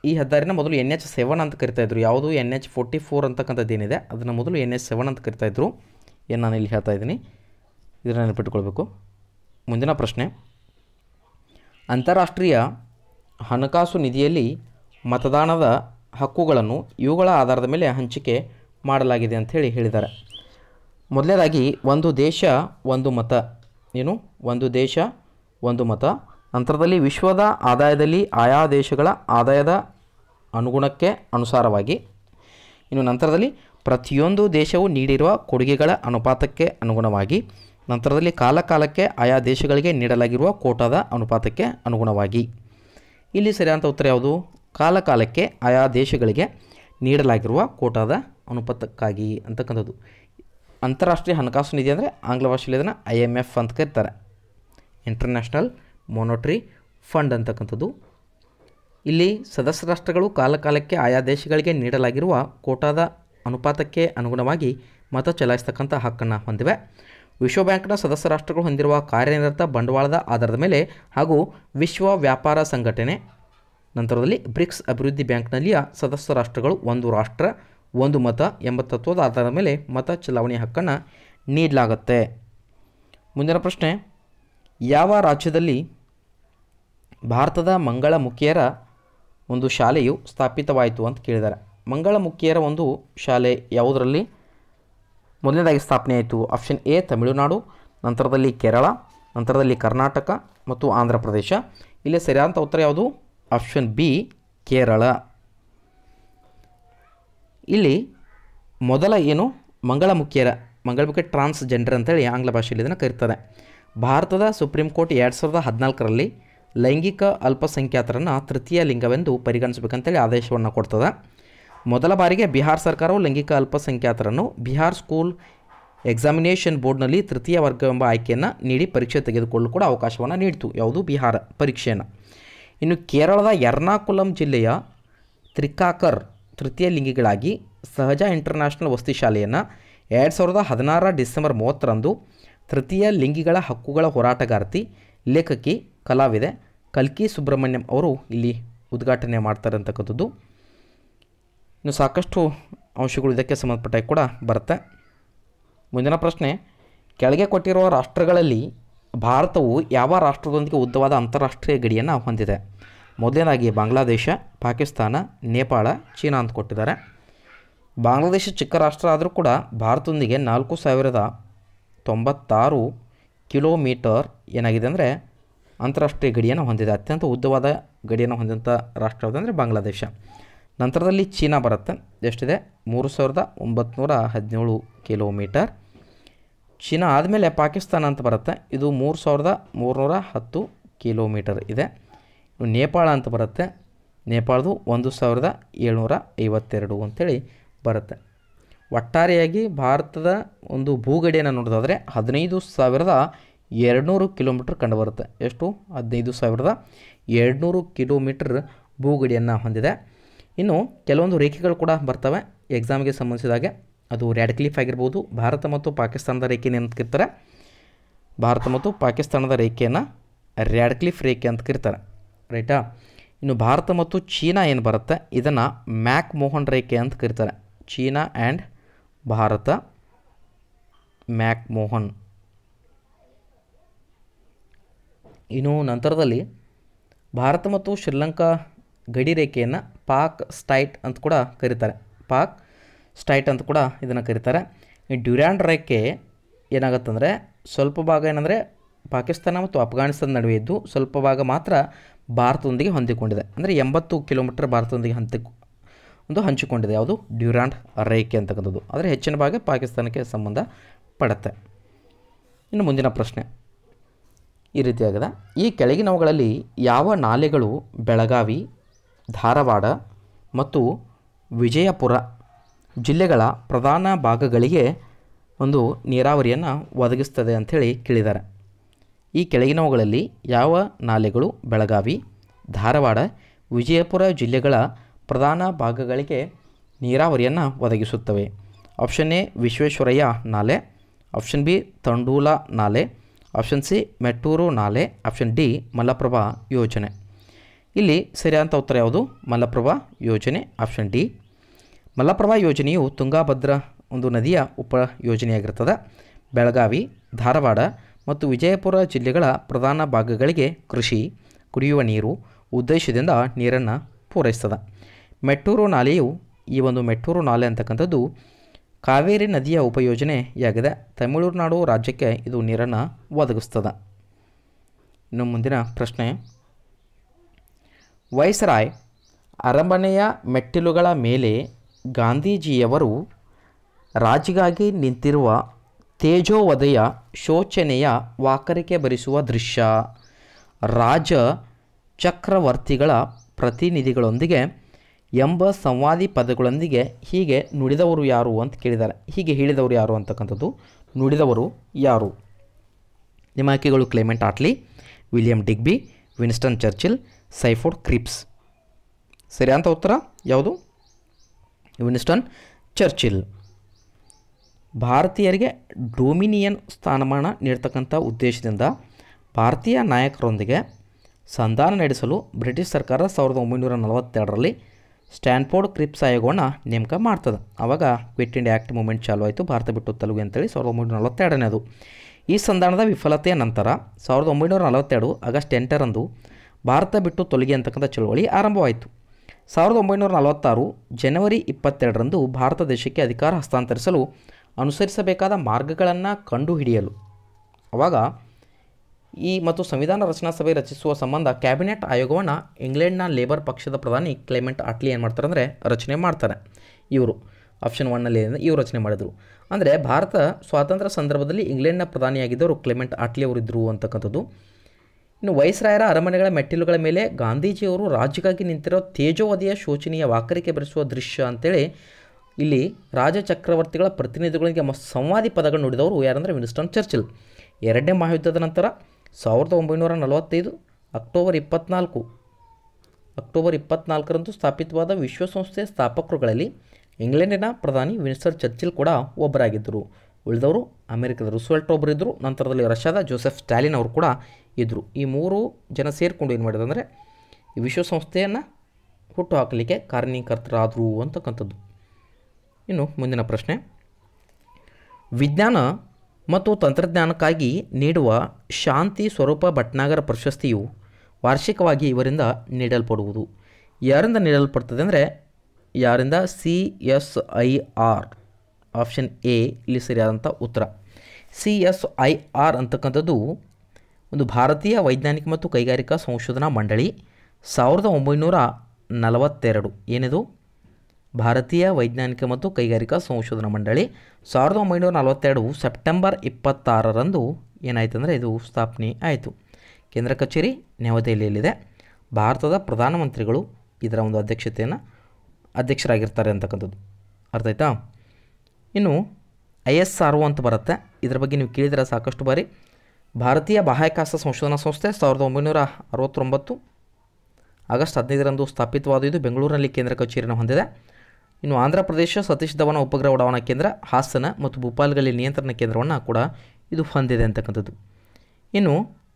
ಈ ಹೆದ್ದಾರಿನ ಮೊದಲು ಎನ್ ಎಚ್ ಸೆವೆನ್ ಅಂತ ಕರಿತಾಯಿದ್ರು ಯಾವುದು ಎನ್ ಎಚ್ ಫೋರ್ಟಿ ಫೋರ್ ಅಂತಕ್ಕಂಥದ್ದು ಏನಿದೆ ಅದನ್ನು ಮೊದಲು ಎನ್ ಎಚ್ ಸೆವೆನ್ ಅಂತ ಕರಿತಾಯಿದ್ರು ಏನು ನಾನು ಇಲ್ಲಿ ಹೇಳ್ತಾ ಇದ್ದೀನಿ ಇದನ್ನು ನೆನಪಿಟ್ಟುಕೊಳ್ಬೇಕು ಮುಂದಿನ ಪ್ರಶ್ನೆ ಅಂತಾರಾಷ್ಟ್ರೀಯ ಹಣಕಾಸು ನಿಧಿಯಲ್ಲಿ ಮತದಾನದ ಹಕ್ಕುಗಳನ್ನು ಇವುಗಳ ಆಧಾರದ ಮೇಲೆ ಹಂಚಿಕೆ ಮಾಡಲಾಗಿದೆ ಅಂಥೇಳಿ ಹೇಳಿದ್ದಾರೆ ಮೊದಲನೇದಾಗಿ ಒಂದು ದೇಶ ಒಂದು ಮತ ಏನು ಒಂದು ದೇಶ ಒಂದು ಮತ ನಂತರದಲ್ಲಿ ವಿಶ್ವದ ಆದಾಯದಲ್ಲಿ ಆಯಾ ದೇಶಗಳ ಆದಾಯದ ಅನುಗುಣಕ್ಕೆ ಅನುಸಾರವಾಗಿ ಇನ್ನು ನಂತರದಲ್ಲಿ ಪ್ರತಿಯೊಂದು ದೇಶವು ನೀಡಿರುವ ಕೊಡುಗೆಗಳ ಅನುಪಾತಕ್ಕೆ ಅನುಗುಣವಾಗಿ ನಂತರದಲ್ಲಿ ಕಾಲಕಾಲಕ್ಕೆ ಆಯಾ ದೇಶಗಳಿಗೆ ನೀಡಲಾಗಿರುವ ಕೋಟಾದ ಅನುಪಾತಕ್ಕೆ ಅನುಗುಣವಾಗಿ ಇಲ್ಲಿ ಸರಿಯಾದಂಥ ಉತ್ತರ ಯಾವುದು ಕಾಲಕಾಲಕ್ಕೆ ಆಯಾ ದೇಶಗಳಿಗೆ ನೀಡಲಾಗಿರುವ ಕೋಟಾದ ಅನುಪಾತಕ್ಕಾಗಿ ಅಂತಕ್ಕಂಥದ್ದು ಅಂತಾರಾಷ್ಟ್ರೀಯ ಹಣಕಾಸು ನಿಧಿ ಅಂದರೆ ಆಂಗ್ಲ ಭಾಷೆಯಲ್ಲಿ ಇದನ್ನು ಐ ಎಮ್ ಎಫ್ ಅಂತ ಕರೀತಾರೆ ಇಂಟರ್ನ್ಯಾಷನಲ್ ಮೊನೋಟ್ರಿ ಫಂಡ್ ಅಂತಕ್ಕಂಥದ್ದು ಇಲ್ಲಿ ಸದಸ್ಯ ರಾಷ್ಟ್ರಗಳು ಕಾಲಕಾಲಕ್ಕೆ ಆಯಾ ದೇಶಗಳಿಗೆ ನೀಡಲಾಗಿರುವ ಕೋಟಾದ ಅನುಪಾತಕ್ಕೆ ಅನುಗುಣವಾಗಿ ಮತ ಚಲಾಯಿಸ್ತಕ್ಕಂಥ ಹಕ್ಕನ್ನು ಹೊಂದಿವೆ ವಿಶ್ವ ಬ್ಯಾಂಕ್ನ ಸದಸ್ಯ ರಾಷ್ಟ್ರಗಳು ಹೊಂದಿರುವ ಕಾರ್ಯನಿರತ ಬಂಡವಾಳದ ಆಧಾರದ ಮೇಲೆ ಹಾಗೂ ವಿಶ್ವ ವ್ಯಾಪಾರ ಸಂಘಟನೆ ನಂತರದಲ್ಲಿ ಬ್ರಿಕ್ಸ್ ಅಭಿವೃದ್ಧಿ ಬ್ಯಾಂಕ್ನಲ್ಲಿಯ ಸದಸ್ಯ ರಾಷ್ಟ್ರಗಳು ಒಂದು ರಾಷ್ಟ್ರ ಒಂದು ಮತ ಎಂಬ ತತ್ವದ ಆಧಾರದ ಮೇಲೆ ಮತ ಚಲಾವಣೆಯ ಹಕ್ಕನ್ನು ನೀಡಲಾಗುತ್ತೆ ಮುಂದಿನ ಪ್ರಶ್ನೆ ಯಾವ ರಾಜ್ಯದಲ್ಲಿ ಭಾರತದ ಮಂಗಳ ಮುಖಿಯರ ಒಂದು ಶಾಲೆಯು ಸ್ಥಾಪಿತವಾಯಿತು ಅಂತ ಕೇಳಿದ್ದಾರೆ ಮಂಗಳ ಮುಖಿಯರ ಒಂದು ಶಾಲೆ ಯಾವುದರಲ್ಲಿ ಮೊದಲನೇದಾಗಿ ಸ್ಥಾಪನೆ ಆಯಿತು ಆಪ್ಷನ್ ಎ ತಮಿಳುನಾಡು ನಂತರದಲ್ಲಿ ಕೇರಳ ನಂತರದಲ್ಲಿ ಕರ್ನಾಟಕ ಮತ್ತು ಆಂಧ್ರ ಪ್ರದೇಶ ಇಲ್ಲಿ ಸರಿಯಾದಂಥ ಉತ್ತರ ಯಾವುದು ಆಪ್ಷನ್ ಬಿ ಕೇರಳ ಇಲ್ಲಿ ಮೊದಲ ಏನು ಮಂಗಳ ಮುಖ್ಯರ ಮುಖ್ಯ ಟ್ರಾನ್ಸ್ ಜೆಂಡರ್ ಅಂತೇಳಿ ಆಂಗ್ಲ ಭಾಷೆಯಲ್ಲಿ ಇದನ್ನು ಕರೀತಾರೆ ಭಾರತದ ಸುಪ್ರೀಂ ಕೋರ್ಟ್ ಎರಡು ಸಾವಿರದ ಹದಿನಾಲ್ಕರಲ್ಲಿ ಲೈಂಗಿಕ ಅಲ್ಪಸಂಖ್ಯಾತರನ್ನು ತೃತೀಯ ಲಿಂಗವೆಂದು ಪರಿಗಣಿಸಬೇಕಂತೇಳಿ ಆದೇಶವನ್ನು ಕೊಡ್ತದೆ ಮೊದಲ ಬಾರಿಗೆ ಬಿಹಾರ್ ಸರ್ಕಾರವು ಲೈಂಗಿಕ ಅಲ್ಪಸಂಖ್ಯಾತರನ್ನು ಬಿಹಾರ್ ಸ್ಕೂಲ್ ಎಕ್ಸಾಮಿನೇಷನ್ ಬೋರ್ಡ್ನಲ್ಲಿ ತೃತೀಯ ವರ್ಗವೆಂಬ ಆಯ್ಕೆಯನ್ನು ನೀಡಿ ಪರೀಕ್ಷೆ ತೆಗೆದುಕೊಳ್ಳಲು ಕೂಡ ಅವಕಾಶವನ್ನು ನೀಡಿತು ಯಾವುದು ಬಿಹಾರ ಪರೀಕ್ಷೆಯನ್ನು ಇನ್ನು ಕೇರಳದ ಎರ್ನಾಕುಲಂ ಜಿಲ್ಲೆಯ ತ್ರಿಕಾಕರ್ ತೃತೀಯ ಲಿಂಗಿಗಳಾಗಿ ಸಹಜ ಇಂಟರ್ನ್ಯಾಷನಲ್ ವಸತಿ ಶಾಲೆಯನ್ನು ಎರಡು ಸಾವಿರದ ಹದಿನಾರ ಡಿಸೆಂಬರ್ ಮೂವತ್ತರಂದು ತೃತೀಯ ಲಿಂಗಿಗಳ ಹಕ್ಕುಗಳ ಹೋರಾಟಗಾರ್ತಿ ಲೇಖಕಿ ಕಲಾವಿದೆ ಕಲ್ಕಿ ಸುಬ್ರಹ್ಮಣ್ಯಂ ಅವರು ಇಲ್ಲಿ ಉದ್ಘಾಟನೆ ಮಾಡ್ತಾರೆ ಅಂತಕ್ಕಂಥದ್ದು ಇನ್ನು ಸಾಕಷ್ಟು ಅಂಶಗಳು ಇದಕ್ಕೆ ಸಂಬಂಧಪಟ್ಟ ಕೂಡ ಬರುತ್ತೆ ಮುಂದಿನ ಪ್ರಶ್ನೆ ಕೆಳಗೆ ಕೊಟ್ಟಿರುವ ರಾಷ್ಟ್ರಗಳಲ್ಲಿ ಭಾರತವು ಯಾವ ರಾಷ್ಟ್ರದೊಂದಿಗೆ ಉದ್ದವಾದ ಅಂತಾರಾಷ್ಟ್ರೀಯ ಗಡಿಯನ್ನು ಹೊಂದಿದೆ ಮೊದಲನೇದಾಗಿ ಬಾಂಗ್ಲಾದೇಶ ಪಾಕಿಸ್ತಾನ ನೇಪಾಳ ಚೀನಾ ಅಂತ ಕೊಟ್ಟಿದ್ದಾರೆ ಬಾಂಗ್ಲಾದೇಶ ಚಿಕ್ಕ ರಾಷ್ಟ್ರ ಆದರೂ ಕೂಡ ಭಾರತದೊಂದಿಗೆ ನಾಲ್ಕು ಸಾವಿರದ ತೊಂಬತ್ತಾರು ಕಿಲೋಮೀಟರ್ ಏನಾಗಿದೆ ಅಂದರೆ ಅಂತಾರಾಷ್ಟ್ರೀಯ ಗಡಿಯನ್ನು ಹೊಂದಿದೆ ಅತ್ಯಂತ ಉದ್ದವಾದ ಗಡಿಯನ್ನು ಹೊಂದಿದಂಥ ರಾಷ್ಟ್ರ ಅಂದರೆ ಬಾಂಗ್ಲಾದೇಶ ನಂತರದಲ್ಲಿ ಚೀನಾ ಬರುತ್ತೆ ಎಷ್ಟಿದೆ ಮೂರು ಸಾವಿರದ ಒಂಬತ್ತು ಹದಿನೇಳು ಕಿಲೋಮೀಟರ್ ಚೀನಾ ಆದಮೇಲೆ ಪಾಕಿಸ್ತಾನ ಅಂತ ಬರುತ್ತೆ ಇದು ಮೂರು ಸಾವಿರದ ಮೂರುನೂರ ಹತ್ತು ಕಿಲೋಮೀಟರ್ ಇದೆ ನೇಪಾಳ ಅಂತ ಬರುತ್ತೆ ನೇಪಾಳದು ಒಂದು ಸಾವಿರದ ಏಳ್ನೂರ ಐವತ್ತೆರಡು ಅಂಥೇಳಿ ಬರುತ್ತೆ ಒಟ್ಟಾರೆಯಾಗಿ ಭಾರತದ ಒಂದು ಭೂಗಡಿಯನ್ನು ನೋಡೋದಾದರೆ ಹದಿನೈದು ಸಾವಿರದ ಎರಡುನೂರು ಕಿಲೋಮೀಟ್ರ್ ಕಂಡುಬರುತ್ತೆ ಎಷ್ಟು ಹದಿನೈದು ಸಾವಿರದ ಎರಡುನೂರು ಕಿಲೋಮೀಟ್ರ್ ಭೂಗಡಿಯನ್ನು ಹೊಂದಿದೆ ಇನ್ನು ಕೆಲವೊಂದು ರೇಖೆಗಳು ಕೂಡ ಬರ್ತವೆ ಎಕ್ಸಾಮ್ಗೆ ಸಂಬಂಧಿಸಿದಾಗೆ ಅದು ರ್ಯಾಡ್ಕ್ಲಿಫ್ ಆಗಿರ್ಬೋದು ಭಾರತ ಮತ್ತು ಪಾಕಿಸ್ತಾನದ ರೇಖೆ ಅಂತ ಭಾರತ ಮತ್ತು ಪಾಕಿಸ್ತಾನದ ರೇಖೆಯನ್ನು ರ್ಯಾಡ್ಕ್ಲಿಫ್ ರೇಖೆ ಅಂತ ಕಿರ್ತಾರೆ ರೈಟಾ ಇನ್ನು ಭಾರತ ಮತ್ತು ಚೀನಾ ಏನು ಬರುತ್ತೆ ಇದನ್ನು ಮ್ಯಾಕ್ ಮೋಹನ್ ರೇಖೆ ಅಂತ ಕರೀತಾರೆ China and Bharat McMahon ಇನ್ನು ನಂತರದಲ್ಲಿ ಭಾರತ ಮತ್ತು ಶ್ರೀಲಂಕಾ ಗಡಿ ರೇಖೆಯನ್ನು ಪಾಕ್ ಸ್ಟೈಟ್ ಅಂತ ಕೂಡ ಕರೀತಾರೆ ಪಾಕ್ ಸ್ಟೈಟ್ ಅಂತ ಕೂಡ ಇದನ್ನು ಕರೀತಾರೆ ಈ ಡ್ಯುರ್ಯಾಂಡ್ ರೇಖೆ ಏನಾಗುತ್ತಂದರೆ ಸ್ವಲ್ಪ ಭಾಗ ಏನಂದರೆ ಪಾಕಿಸ್ತಾನ ಮತ್ತು ಅಫ್ಘಾನಿಸ್ತಾನ ನಡುವೆ ಇದ್ದು ಸ್ವಲ್ಪ ಭಾಗ ಮಾತ್ರ ಭಾರತದೊಂದಿಗೆ ಹೊಂದಿಕೊಂಡಿದೆ ಅಂದರೆ ಎಂಬತ್ತು ಕಿಲೋಮೀಟರ್ ಭಾರತದೊಂದಿಗೆ ಹಂತ ಒಂದು ಹಂಚಿಕೊಂಡಿದೆ ಯಾವುದು ಡ್ಯೂರಾಂಡ್ ರೇಖೆ ಅಂತಕ್ಕಂಥದ್ದು ಆದರೆ ಹೆಚ್ಚಿನ ಭಾಗ ಪಾಕಿಸ್ತಾನಕ್ಕೆ ಸಂಬಂಧ ಪಡತ್ತೆ ಇನ್ನು ಮುಂದಿನ ಪ್ರಶ್ನೆ ಈ ರೀತಿಯಾಗಿದೆ ಈ ಕೆಳಗಿನವುಗಳಲ್ಲಿ ಯಾವ ನಾಲೆಗಳು ಬೆಳಗಾವಿ ಧಾರವಾಡ ಮತ್ತು ವಿಜಯಪುರ ಜಿಲ್ಲೆಗಳ ಪ್ರಧಾನ ಭಾಗಗಳಿಗೆ ಒಂದು ನೀರಾವರಿಯನ್ನು ಒದಗಿಸ್ತದೆ ಅಂಥೇಳಿ ಕೇಳಿದ್ದಾರೆ ಈ ಕೆಳಗಿನವುಗಳಲ್ಲಿ ಯಾವ ನಾಲೆಗಳು ಬೆಳಗಾವಿ ಧಾರವಾಡ ವಿಜಯಪುರ ಜಿಲ್ಲೆಗಳ ಪ್ರಧಾನ ಭಾಗಗಳಿಗೆ ನೀರಾವರಿಯನ್ನು ಒದಗಿಸುತ್ತವೆ ಆಪ್ಷನ್ ಎ ವಿಶ್ವೇಶ್ವರಯ್ಯ ನಾಲೆ ಆಪ್ಷನ್ ಬಿ ತಂಡೂಲ ನಾಲೆ ಆಪ್ಷನ್ ಸಿ ಮೆಟ್ಟೂರು ನಾಲೆ ಆಪ್ಷನ್ ಡಿ ಮಲಪ್ರಭಾ ಯೋಜನೆ ಇಲ್ಲಿ ಸರಿಯಾದ ಉತ್ತರ ಯಾವುದು ಮಲಪ್ರಭಾ ಯೋಜನೆ ಆಪ್ಷನ್ ಡಿ ಮಲಪ್ರಭಾ ಯೋಜನೆಯು ತುಂಗಾಭದ್ರ ಒಂದು ನದಿಯ ಉಪ ಯೋಜನೆಯಾಗಿರ್ತದೆ ಬೆಳಗಾವಿ ಧಾರವಾಡ ಮತ್ತು ವಿಜಯಪುರ ಜಿಲ್ಲೆಗಳ ಪ್ರಧಾನ ಭಾಗಗಳಿಗೆ ಕೃಷಿ ಕುಡಿಯುವ ನೀರು ಉದ್ದೇಶದಿಂದ ನೀರನ್ನು ಪೂರೈಸ್ತದೆ ಮೆಟ್ಟೂರು ನಾಲೆಯು ಈ ಒಂದು ಮೆಟ್ಟೂರು ನಾಲೆ ಅಂತಕ್ಕಂಥದ್ದು ಕಾವೇರಿ ನದಿಯ ಉಪಯೋಜನೆಯಾಗಿದೆ ತಮಿಳುನಾಡು ರಾಜ್ಯಕ್ಕೆ ಇದು ನೀರನ್ನು ಒದಗಿಸ್ತದೆ ಇನ್ನು ಮುಂದಿನ ಪ್ರಶ್ನೆ ವೈಸರಾಯ್ ಅರಮನೆಯ ಮೆಟ್ಟಿಲುಗಳ ಮೇಲೆ ಗಾಂಧೀಜಿಯವರು ರಾಜಿಗಾಗಿ ನಿಂತಿರುವ ತೇಜೋವಧೆಯ ಶೋಚನೆಯ ವಾಕರಿಕೆ ಬರಿಸುವ ದೃಶ್ಯ ರಾಜ ಚಕ್ರವರ್ತಿಗಳ ಪ್ರತಿನಿಧಿಗಳೊಂದಿಗೆ ಎಂಬ ಸಂವಾದಿ ಪದಗಳೊಂದಿಗೆ ಹೀಗೆ ನುಡಿದವರು ಯಾರು ಅಂತ ಕೇಳಿದ್ದಾರೆ ಹೀಗೆ ಹೇಳಿದವರು ಯಾರು ಅಂತಕ್ಕಂಥದ್ದು ನುಡಿದವರು ಯಾರು ನಿಮ್ಮ ಆಯ್ಕೆಗಳು Clement Attlee William Digby Winston Churchill Stafford Cripps ಸರಿ ಅಂತ ಉತ್ತರ ಯಾವುದು ವಿನ್ಸ್ಟನ್ ಚರ್ಚಿಲ್ ಭಾರತೀಯರಿಗೆ ಡೊಮಿನಿಯನ್ ಸ್ಥಾನಮಾನ ನೀಡ್ತಕ್ಕಂಥ ಉದ್ದೇಶದಿಂದ ಭಾರತೀಯ ನಾಯಕರೊಂದಿಗೆ ಸಂಧಾನ ನಡೆಸಲು ಬ್ರಿಟಿಷ್ ಸರ್ಕಾರ ಸಾವಿರದ ಒಂಬೈನೂರ ನಲವತ್ತೆರಡರಲ್ಲಿ ಸ್ಟ್ಯಾನ್ಫೋರ್ಡ್ ಕ್ರಿಪ್ಸ್ ಆಯೋಗವನ್ನು ನೇಮಕ ಮಾಡ್ತದೆ ಆವಾಗ ಕ್ವಿಟ್ ಇಂಡಿಯಾ ಆ್ಯಕ್ಟ್ ಮೂಮೆಂಟ್ ಚಾಲು ಆಯಿತು ಭಾರತ ಬಿಟ್ಟು ತೆಲುಗು ಅಂತೇಳಿ ಸಾವಿರದ ಒಂಬೈನೂರ ನಲವತ್ತೆರಡನೇದು ಈ ಸಂಧಾನದ ವಿಫಲತೆಯ ನಂತರ ಸಾವಿರದ ಒಂಬೈನೂರ ನಲವತ್ತೆರಡು ಆಗಸ್ಟ್ ಎಂಟರಂದು ಭಾರತ ಬಿಟ್ಟು ತೊಲಗಿ ಅಂತಕ್ಕಂಥ ಚಳುವಳಿ ಆರಂಭವಾಯಿತು ಸಾವಿರದ ಒಂಬೈನೂರ ನಲವತ್ತಾರು ಜನವರಿ ಇಪ್ಪತ್ತೆರಡರಂದು ಭಾರತ ದೇಶಕ್ಕೆ ಅಧಿಕಾರ ಹಸ್ತಾಂತರಿಸಲು ಅನುಸರಿಸಬೇಕಾದ ಮಾರ್ಗಗಳನ್ನು ಕಂಡುಹಿಡಿಯಲು ಆವಾಗ ಈ ಮತ್ತು ಸಂವಿಧಾನ ರಚನಾ ಸಭೆ ರಚಿಸುವ ಸಂಬಂಧ ಕ್ಯಾಬಿನೆಟ್ ಆಯೋಗವನ್ನು ಇಂಗ್ಲೆಂಡ್ನ ಲೇಬರ್ ಪಕ್ಷದ ಪ್ರಧಾನಿ ಕ್ಲೈಮೆಂಟ್ ಅಟ್ಲಿ ಏನು ಮಾಡ್ತಾರೆ ಅಂದರೆ ರಚನೆ ಮಾಡ್ತಾರೆ ಇವರು ಆಪ್ಷನ್ ಒನ್ನಲ್ಲಿ ಇವರು ರಚನೆ ಮಾಡಿದರು ಅಂದರೆ ಭಾರತ ಸ್ವಾತಂತ್ರ್ಯ ಸಂದರ್ಭದಲ್ಲಿ ಇಂಗ್ಲೆಂಡ್ನ ಪ್ರಧಾನಿಯಾಗಿದ್ದವರು ಕ್ಲೈಮೆಂಟ್ ಅಟ್ಲಿ ಇದ್ದರು ಅಂತಕ್ಕಂಥದ್ದು ಇನ್ನು ವೈಸ್ರಾಯರ ಅರಮನೆಗಳ ಮೆಟ್ಟಿಲುಗಳ ಮೇಲೆ ಗಾಂಧೀಜಿಯವರು ರಾಜ್ಯಕ್ಕಾಗಿ ನಿಂತಿರೋ ತೇಜೋವಧಿಯ ಶೋಚನೀಯ ವಾಕರಿಕೆ ಬೆರೆಸುವ ದೃಶ್ಯ ಅಂತೇಳಿ ಇಲ್ಲಿ ರಾಜ ಚಕ್ರವರ್ತಿಗಳ ಪ್ರತಿನಿಧಿಗಳಿಗೆ ಸಂವಾದಿ ಪದಗಳು ನೋಡಿದವರು ಯಾರಂದರೆ ವಿನ್ಸ್ಟನ್ ಚರ್ಚಿಲ್ ಎರಡನೇ ಮಹಾಯುದ್ಧದ ನಂತರ ಸಾವಿರದ ಒಂಬೈನೂರ ನಲವತ್ತೈದು ಅಕ್ಟೋಬರ್ ಇಪ್ಪತ್ನಾಲ್ಕು ಅಕ್ಟೋಬರ್ ಇಪ್ಪತ್ನಾಲ್ಕರಂದು ಸ್ಥಾಪಿತವಾದ ವಿಶ್ವಸಂಸ್ಥೆಯ ಸ್ಥಾಪಕರುಗಳಲ್ಲಿ ಇಂಗ್ಲೆಂಡಿನ ಪ್ರಧಾನಿ ವಿನ್ಸ್ಟನ್ ಚರ್ಚಿಲ್ ಕೂಡ ಒಬ್ಬರಾಗಿದ್ದರು ಉಳಿದವರು ಅಮೆರಿಕದ ರುಸ್ವೆಲ್ಟ್ ಒಬ್ಬರಿದ್ದರು ನಂತರದಲ್ಲಿ ರಷ್ಯಾದ ಜೋಸೆಫ್ ಸ್ಟಾಲಿನ್ ಅವರು ಕೂಡ ಇದ್ದರು ಈ ಮೂರು ಜನ ಸೇರಿಕೊಂಡು ಏನು ಮಾಡಿದ್ರು ಅಂದರೆ ವಿಶ್ವಸಂಸ್ಥೆಯನ್ನು ಹುಟ್ಟು ಹಾಕಲಿಕ್ಕೆ ಕಾರಣೀಕರ್ತರಾದರು ಅಂತಕ್ಕಂಥದ್ದು ಇನ್ನು ಮುಂದಿನ ಪ್ರಶ್ನೆ ವಿಜ್ಞಾನ ಮತ್ತು ತಂತ್ರಜ್ಞಾನಕ್ಕಾಗಿ ನೀಡುವ ಶಾಂತಿ ಸ್ವರೂಪ ಭಟ್ನಾಗರ ಪ್ರಶಸ್ತಿಯು ವಾರ್ಷಿಕವಾಗಿ ಇವರಿಂದ ನೀಡಲ್ಪಡುವುದು ಯಾರಿಂದ ನೀಡಲ್ಪಡ್ತದೆ ಅಂದರೆ ಯಾರಿಂದ C S I R option A ಇಲ್ಲಿ ಸರಿಯಾದಂಥ ಉತ್ತರ ಸಿ ಎಸ್ ಐ ಆರ್ ಅಂತಕ್ಕಂಥದ್ದು ಒಂದು ಭಾರತೀಯ ವೈಜ್ಞಾನಿಕ ಮತ್ತು ಕೈಗಾರಿಕಾ ಸಂಶೋಧನಾ ಮಂಡಳಿ ಸಾವಿರದ ಒಂಬೈನೂರ ನಲವತ್ತೆರಡು ಏನಿದು ಭಾರತೀಯ ವೈಜ್ಞಾನಿಕ ಮತ್ತು ಕೈಗಾರಿಕಾ ಸಂಶೋಧನಾ ಮಂಡಳಿ ಸಾವಿರದ ಒಂಬೈನೂರ ನಲವತ್ತೆರಡು ಸೆಪ್ಟೆಂಬರ್ ಇಪ್ಪತ್ತಾರರಂದು ಏನಾಯಿತು ಅಂದರೆ ಇದು ಸ್ಥಾಪನೆ ಆಯಿತು ಕೇಂದ್ರ ಕಚೇರಿ ನವದೆಹಲಿಯಲ್ಲಿದೆ ಭಾರತದ ಪ್ರಧಾನಮಂತ್ರಿಗಳು ಇದರ ಒಂದು ಅಧ್ಯಕ್ಷತೆಯನ್ನು ಅಧ್ಯಕ್ಷರಾಗಿರ್ತಾರೆ ಅಂತಕ್ಕಂಥದ್ದು ಅರ್ಥ ಆಯ್ತಾ ಇನ್ನು ಐ ಎಸ್ ಆರ್ ಒ ಅಂತ ಬರುತ್ತೆ ಇದರ ಬಗ್ಗೆ ನೀವು ಕೇಳಿದರೆ ಸಾಕಷ್ಟು ಬಾರಿ ಭಾರತೀಯ ಬಾಹ್ಯಾಕಾಶ ಸಂಶೋಧನಾ ಸಂಸ್ಥೆ ಸಾವಿರದ ಒಂಬೈನೂರ ಅರವತ್ತೊಂಬತ್ತು ಆಗಸ್ಟ್ ಹದಿನೈದರಂದು ಸ್ಥಾಪಿತವಾದ ಇದು ಬೆಂಗಳೂರಿನಲ್ಲಿ ಕೇಂದ್ರ ಕಚೇರಿಯನ್ನು ಹೊಂದಿದೆ ಇನ್ನು ಆಂಧ್ರ ಪ್ರದೇಶ ಸತೀಶ್ ಧವನ ಉಪಗ್ರಹ ಉಡಾವಣಾ ಕೇಂದ್ರ ಹಾಸನ ಮತ್ತು ಭೂಪಾಲ್ಗಲ್ಲಿ ನಿಯಂತ್ರಣ ಕೇಂದ್ರವನ್ನು ಕೂಡ ಇದು ಹೊಂದಿದೆ ಅಂತಕ್ಕಂಥದ್ದು ಇನ್ನು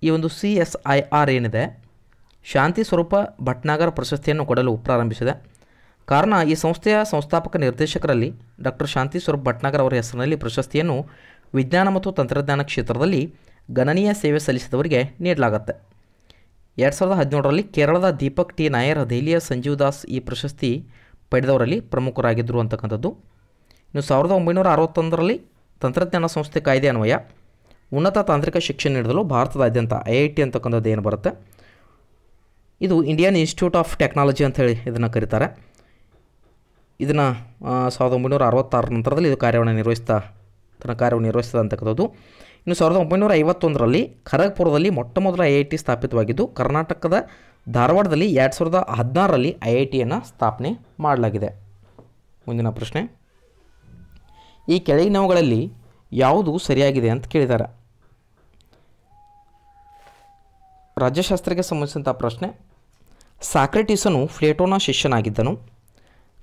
ಈ ಒಂದು ಸಿ ಎಸ್ ಐ ಆರ್ ಏನಿದೆ ಶಾಂತಿ ಸ್ವರೂಪ ಭಟ್ನಾಗರ್ ಪ್ರಶಸ್ತಿಯನ್ನು ಕೊಡಲು ಪ್ರಾರಂಭಿಸಿದೆ ಕಾರಣ ಈ ಸಂಸ್ಥೆಯ ಸಂಸ್ಥಾಪಕ ನಿರ್ದೇಶಕರಲ್ಲಿ ಡಾಕ್ಟರ್ ಶಾಂತಿ ಸ್ವರೂಪ್ ಭಟ್ನಾಗರ್ ಅವರ ಹೆಸರಿನಲ್ಲಿ ಪ್ರಶಸ್ತಿಯನ್ನು ವಿಜ್ಞಾನ ಮತ್ತು ತಂತ್ರಜ್ಞಾನ ಕ್ಷೇತ್ರದಲ್ಲಿ ಗಣನೀಯ ಸೇವೆ ಸಲ್ಲಿಸಿದವರಿಗೆ ನೀಡಲಾಗುತ್ತೆ ಎರಡು ಸಾವಿರದ ಹದಿನೇಳರಲ್ಲಿ ಕೇರಳದ ದೀಪಕ್ ಟಿ ನಾಯರ್ ದೆಹಲಿಯ ಸಂಜೀವ್ ದಾಸ್ ಈ ಪ್ರಶಸ್ತಿ ಪಡೆದವರಲ್ಲಿ ಪ್ರಮುಖರಾಗಿದ್ದರು ಅಂತಕ್ಕಂಥದ್ದು ಇನ್ನು ಸಾವಿರದ ಒಂಬೈನೂರ ಅರವತ್ತೊಂದರಲ್ಲಿ ತಂತ್ರಜ್ಞಾನ ಸಂಸ್ಥೆ ಕಾಯ್ದೆ ಅನ್ವಯ ಉನ್ನತ ತಾಂತ್ರಿಕ ಶಿಕ್ಷಣ ನೀಡಲು ಭಾರತದಾದ್ಯಂತ ಐ ಐ ಟಿ ಅಂತಕ್ಕಂಥದ್ದು ಏನು ಬರುತ್ತೆ ಇದು ಇಂಡಿಯನ್ ಇನ್ಸ್ಟಿಟ್ಯೂಟ್ ಆಫ್ ಟೆಕ್ನಾಲಜಿ ಅಂತ ಹೇಳಿ ಇದನ್ನು ಕರೀತಾರೆ ಇದನ್ನು ಸಾವಿರದ ಒಂಬೈನೂರ ಅರವತ್ತಾರ ನಂತರದಲ್ಲಿ ಇದು ಕಾರ್ಯವನ್ನು ನಿರ್ವಹಿಸ್ತಾ ತನ್ನ ಕಾರ್ಯವನ್ನು ನಿರ್ವಹಿಸ್ತದೆ ಅಂತಕ್ಕಂಥದ್ದು ಇನ್ನು ಸಾವಿರದ ಒಂಬೈನೂರ ಐವತ್ತೊಂದರಲ್ಲಿ ಖರಗ್ಪುರದಲ್ಲಿ ಮೊಟ್ಟ ಮೊದಲ ಐ ಐ ಟಿ ಸ್ಥಾಪಿತವಾಗಿದ್ದು ಕರ್ನಾಟಕದ ಧಾರವಾಡದಲ್ಲಿ ಎರಡು ಸಾವಿರದ ಹದಿನಾರರಲ್ಲಿ ಐ ಐ ಟಿಯನ್ನು ಸ್ಥಾಪನೆ ಮಾಡಲಾಗಿದೆ ಮುಂದಿನ ಪ್ರಶ್ನೆ ಈ ಕೆಳಗಿನವುಗಳಲ್ಲಿ ಯಾವುದು ಸರಿಯಾಗಿದೆ ಅಂತ ಕೇಳಿದ್ದಾರೆ ರಾಜ್ಯಶಾಸ್ತ್ರಕ್ಕೆ ಸಂಬಂಧಿಸಿದಂಥ ಪ್ರಶ್ನೆ ಸಾಕ್ರೆಟಿಸನು ಫ್ಲೇಟೋನ ಶಿಷ್ಯನಾಗಿದ್ದನು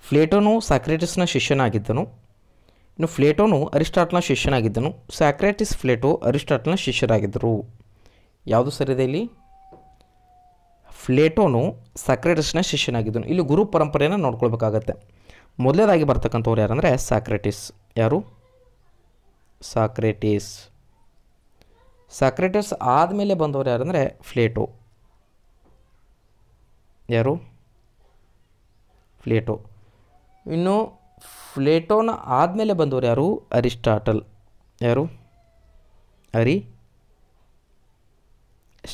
ಫ್ಲೇಟೋನು ಸಾಕ್ರೆಟಿಸ್ನ ಶಿಷ್ಯನಾಗಿದ್ದನು ಇನ್ನು ಫ್ಲೇಟೋನು ಅರಿಸ್ಟಾಟ್ನ ಶಿಷ್ಯನಾಗಿದ್ದನು ಸ್ಯಾಕ್ರೆಟಿಸ್ ಫ್ಲೇಟೋ ಅರಿಸ್ಟಾಟ್ನ ಶಿಷ್ಯರಾಗಿದ್ದರು ಯಾವುದು ಸರಿದೆ ಇಲ್ಲಿ ಫ್ಲೇಟೋನು ಸಕ್ರೆಟಸ್ನ ಶಿಷ್ಯನಾಗಿದ್ದನು ಇಲ್ಲಿ ಗುರು ಪರಂಪರೆಯನ್ನು ನೋಡ್ಕೊಳ್ಬೇಕಾಗತ್ತೆ ಮೊದಲೇದಾಗಿ ಬರ್ತಕ್ಕಂಥವ್ರು ಯಾರಂದರೆ ಸಾಕ್ರೆಟಿಸ್ ಯಾರು ಸಾಕ್ರೆಟಿಸ್ ಸಾಕ್ರೆಟಿಸ್ ಆದಮೇಲೆ ಬಂದವರು ಯಾರಂದರೆ ಫ್ಲೇಟೋ ಯಾರು ಫ್ಲೇಟೋ ಇನ್ನು ಫ್ಲೇಟೋನ ಆದಮೇಲೆ ಬಂದವರು ಯಾರು ಅರಿಸ್ಟಾಟಲ್ ಯಾರು ಅರಿ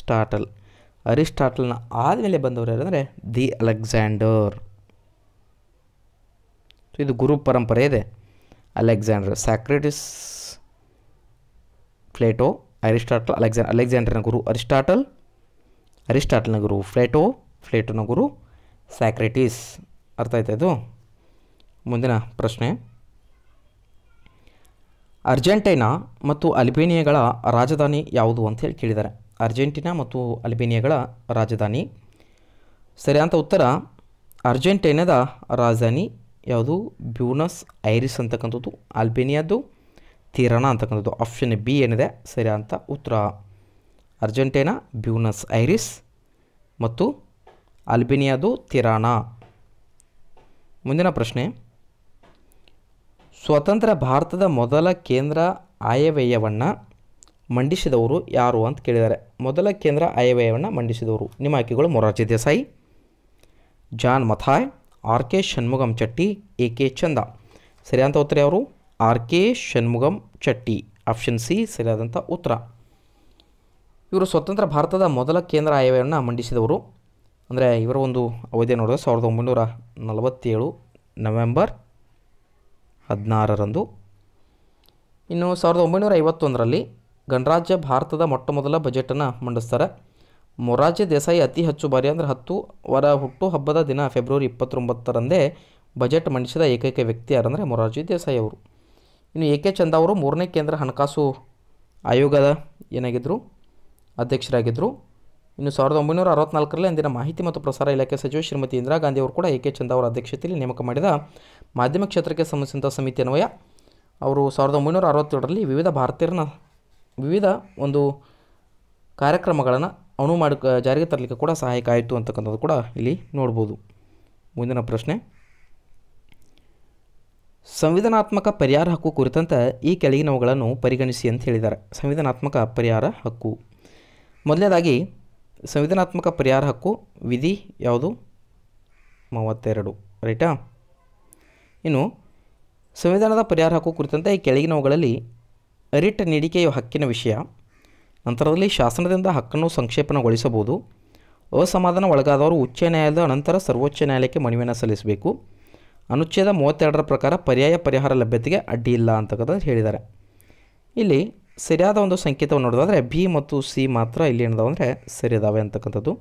ಸ್ಟಾಟಲ್ ಅರಿಸ್ಟಾಟಲ್ನ ಆದಮೇಲೆ ಬಂದವರು ಯಾರಂದರೆ ದಿ ಅಲೆಕ್ಸಾಂಡರ್ ಇದು ಗುರು ಪರಂಪರೆ ಇದೆ Alexander Socrates Plato Aristotle Alexa ಅಲೆಕ್ಸಾಂಡರ್ನ ಗುರು ಅರಿಸ್ಟಾಟಲ್ ಅರಿಸ್ಟಾಟಲ್ನ ಗುರು ಫ್ಲೇಟೋ ಫ್ಲೇಟೋನ ಗುರು ಸ್ಯಾಕ್ರೆಟಿಸ್ ಅರ್ಥ ಆಯ್ತಾ ಇದು ಮುಂದಿನ ಪ್ರಶ್ನೆ ಅರ್ಜೆಂಟೈನಾ ಮತ್ತು ಅಲ್ಬೇನಿಯಾಗಳ ರಾಜಧಾನಿ ಯಾವುದು ಅಂತ ಹೇಳಿ ಕೇಳಿದ್ದಾರೆ ಅರ್ಜೆಂಟೀನಾ ಮತ್ತು ಅಲ್ಬೇನಿಯಾಗಳ ರಾಜಧಾನಿ ಅಂತ ಉತ್ತರ ಅರ್ಜೆಂಟೀನಾದ ರಾಜಧಾನಿ ಯಾವುದು ಬ್ಯೂನಸ್ ಐರಿಸ್ ಅಂತಕ್ಕಂಥದ್ದು ಅಲ್ಬೇನಿಯಾದ್ದು ತಿರಾನ ಅಂತಕ್ಕಂಥದ್ದು ಆಪ್ಷನ್ ಬಿ ಏನಿದೆ ಅಂತ ಉತ್ತರ ಅರ್ಜೆಂಟೀನಾ ಬ್ಯೂನಸ್ ಐರಿಸ್ ಮತ್ತು ಅಲ್ಬೇನಿಯಾದು ತಿರಾಣ ಮುಂದಿನ ಪ್ರಶ್ನೆ ಸ್ವತಂತ್ರ ಭಾರತದ ಮೊದಲ ಕೇಂದ್ರ ಆಯವ್ಯಯವನ್ನು ಮಂಡಿಸಿದವರು ಯಾರು ಅಂತ ಕೇಳಿದ್ದಾರೆ ಮೊದಲ ಕೇಂದ್ರ ಆಯವ್ಯಯವನ್ನು ಮಂಡಿಸಿದವರು ನಿಮ್ಮ ಆಯ್ಕೆಗಳು Morarji Desai John Mathai R K Shanmukham Chetty A K Chanda ಸರಿಯಾದಂಥ ಉತ್ತರ ಯಾರು R K Shanmukham Chetty option C ಸರಿಯಾದಂಥ ಉತ್ತರ ಇವರು ಸ್ವತಂತ್ರ ಭಾರತದ ಮೊದಲ ಕೇಂದ್ರ ಆಯವ್ಯಯವನ್ನು ಮಂಡಿಸಿದವರು ಅಂದರೆ ಇವರ ಒಂದು ಅವಧಿಯ ನೋಡಿದ್ರೆ ಸಾವಿರದ ಒಂಬೈನೂರ ನಲವತ್ತೇಳು ನವೆಂಬರ್ ಹದಿನಾರರಂದು ಇನ್ನು ಸಾವಿರದ ಒಂಬೈನೂರ ಐವತ್ತೊಂದರಲ್ಲಿ ಗಣರಾಜ್ಯ ಭಾರತದ ಮೊಟ್ಟಮೊದಲ ಬಜೆಟನ್ನು ಮಂಡಿಸ್ತಾರೆ ಮೊರಾರ್ಜಿ ದೇಸಾಯಿ ಅತಿ ಹೆಚ್ಚು ಬಾರಿ ಅಂದರೆ ಹತ್ತು ವರ ಹುಟ್ಟು ಹಬ್ಬದ ದಿನ ಫೆಬ್ರವರಿ ಇಪ್ಪತ್ತೊಂಬತ್ತರಂದೇ ಬಜೆಟ್ ಮಂಡಿಸಿದ ಏಕೈಕ ವ್ಯಕ್ತಿ ಯಾರಂದರೆ ಮೊರಾರ್ಜಿ ದೇಸಾಯಿ ಅವರು ಇನ್ನು ಎ ಕೆ ಚಂದ ಅವರು ಮೂರನೇ ಕೇಂದ್ರ ಹಣಕಾಸು ಆಯೋಗದ ಏನಾಗಿದ್ದರು ಅಧ್ಯಕ್ಷರಾಗಿದ್ದರು ಇನ್ನು ಸಾವಿರದ ಒಂಬೈನೂರ ಅರವತ್ನಾಲ್ಕರಲ್ಲಿ ಅಂದಿನ ಮಾಹಿತಿ ಮತ್ತು ಪ್ರಸಾರ ಇಲಾಖೆ ಸಚಿವ ಶ್ರೀಮತಿ ಇಂದಿರಾ ಗಾಂಧಿ ಅವರು ಕೂಡ ಎ ಕೆ ಚಂದ ಅವರ ಅಧ್ಯಕ್ಷತೆಯಲ್ಲಿ ನೇಮಕ ಮಾಡಿದ ಮಾಧ್ಯಮ ಕ್ಷೇತ್ರಕ್ಕೆ ಸಂಬಂಧಿಸಿದ ಸಮಿತಿ ಅನ್ವಯ ಅವರು ಸಾವಿರದ ಒಂಬೈನೂರ ಅರವತ್ತೆರಡರಲ್ಲಿ ವಿವಿಧ ಭಾರತೀಯರನ್ನ ವಿವಿಧ ಒಂದು ಕಾರ್ಯಕ್ರಮಗಳನ್ನು ಅಣು ಮಾಡಿ ಜಾರಿಗೆ ತರಲಿಕ್ಕೆ ಕೂಡ ಸಹಾಯಕ ಆಯಿತು ಅಂತಕ್ಕಂಥದ್ದು ಕೂಡ ಇಲ್ಲಿ ನೋಡ್ಬೋದು ಮುಂದಿನ ಪ್ರಶ್ನೆ ಸಂವಿಧಾನಾತ್ಮಕ ಪರಿಹಾರ ಹಕ್ಕು ಕುರಿತಂತೆ ಈ ಕೆಳಗಿನವುಗಳನ್ನು ಪರಿಗಣಿಸಿ ಅಂತ ಹೇಳಿದ್ದಾರೆ ಸಂವಿಧಾನಾತ್ಮಕ ಪರಿಹಾರ ಹಕ್ಕು ಮೊದಲನೇದಾಗಿ ಸಂವಿಧಾನಾತ್ಮಕ ಪರಿಹಾರ ಹಕ್ಕು ವಿಧಿ ಯಾವುದು ಮೂವತ್ತೆರಡು ರೈಟಾ ಇನ್ನು ಸಂವಿಧಾನದ ಪರಿಹಾರ ಹಕ್ಕು ಕುರಿತಂತೆ ಈ ಕೆಳಗಿನವುಗಳಲ್ಲಿ ರಿಟ್ ನೀಡಿಕೆಯ ಹಕ್ಕಿನ ವಿಷಯ ನಂತರದಲ್ಲಿ ಶಾಸನದಿಂದ ಹಕ್ಕನ್ನು ಸಂಕ್ಷೇಪಣಗೊಳಿಸಬಹುದು ಅಸಮಾಧಾನ ಒಳಗಾದವರು ಉಚ್ಚ ನ್ಯಾಯಾಲಯದ ನಂತರ ಸರ್ವೋಚ್ಚ ನ್ಯಾಯಾಲಯಕ್ಕೆ ಮನವಿಯನ್ನು ಸಲ್ಲಿಸಬೇಕು ಅನುಚ್ಛೇದ ಮೂವತ್ತೆರಡರ ಪ್ರಕಾರ ಪರ್ಯಾಯ ಪರಿಹಾರ ಲಭ್ಯತೆಗೆ ಅಡ್ಡಿ ಇಲ್ಲ ಅಂತಕ್ಕಂಥದ್ದು ಹೇಳಿದ್ದಾರೆ ಇಲ್ಲಿ ಸರಿಯಾದ ಒಂದು ಸಂಕೇತವನ್ನು ನೋಡೋದಾದರೆ ಬಿ ಮತ್ತು ಸಿ ಮಾತ್ರ ಇಲ್ಲಿ ಏನಿದಾವೆ ಅಂದರೆ ಇದಾವೆ ಅಂತಕ್ಕಂಥದ್ದು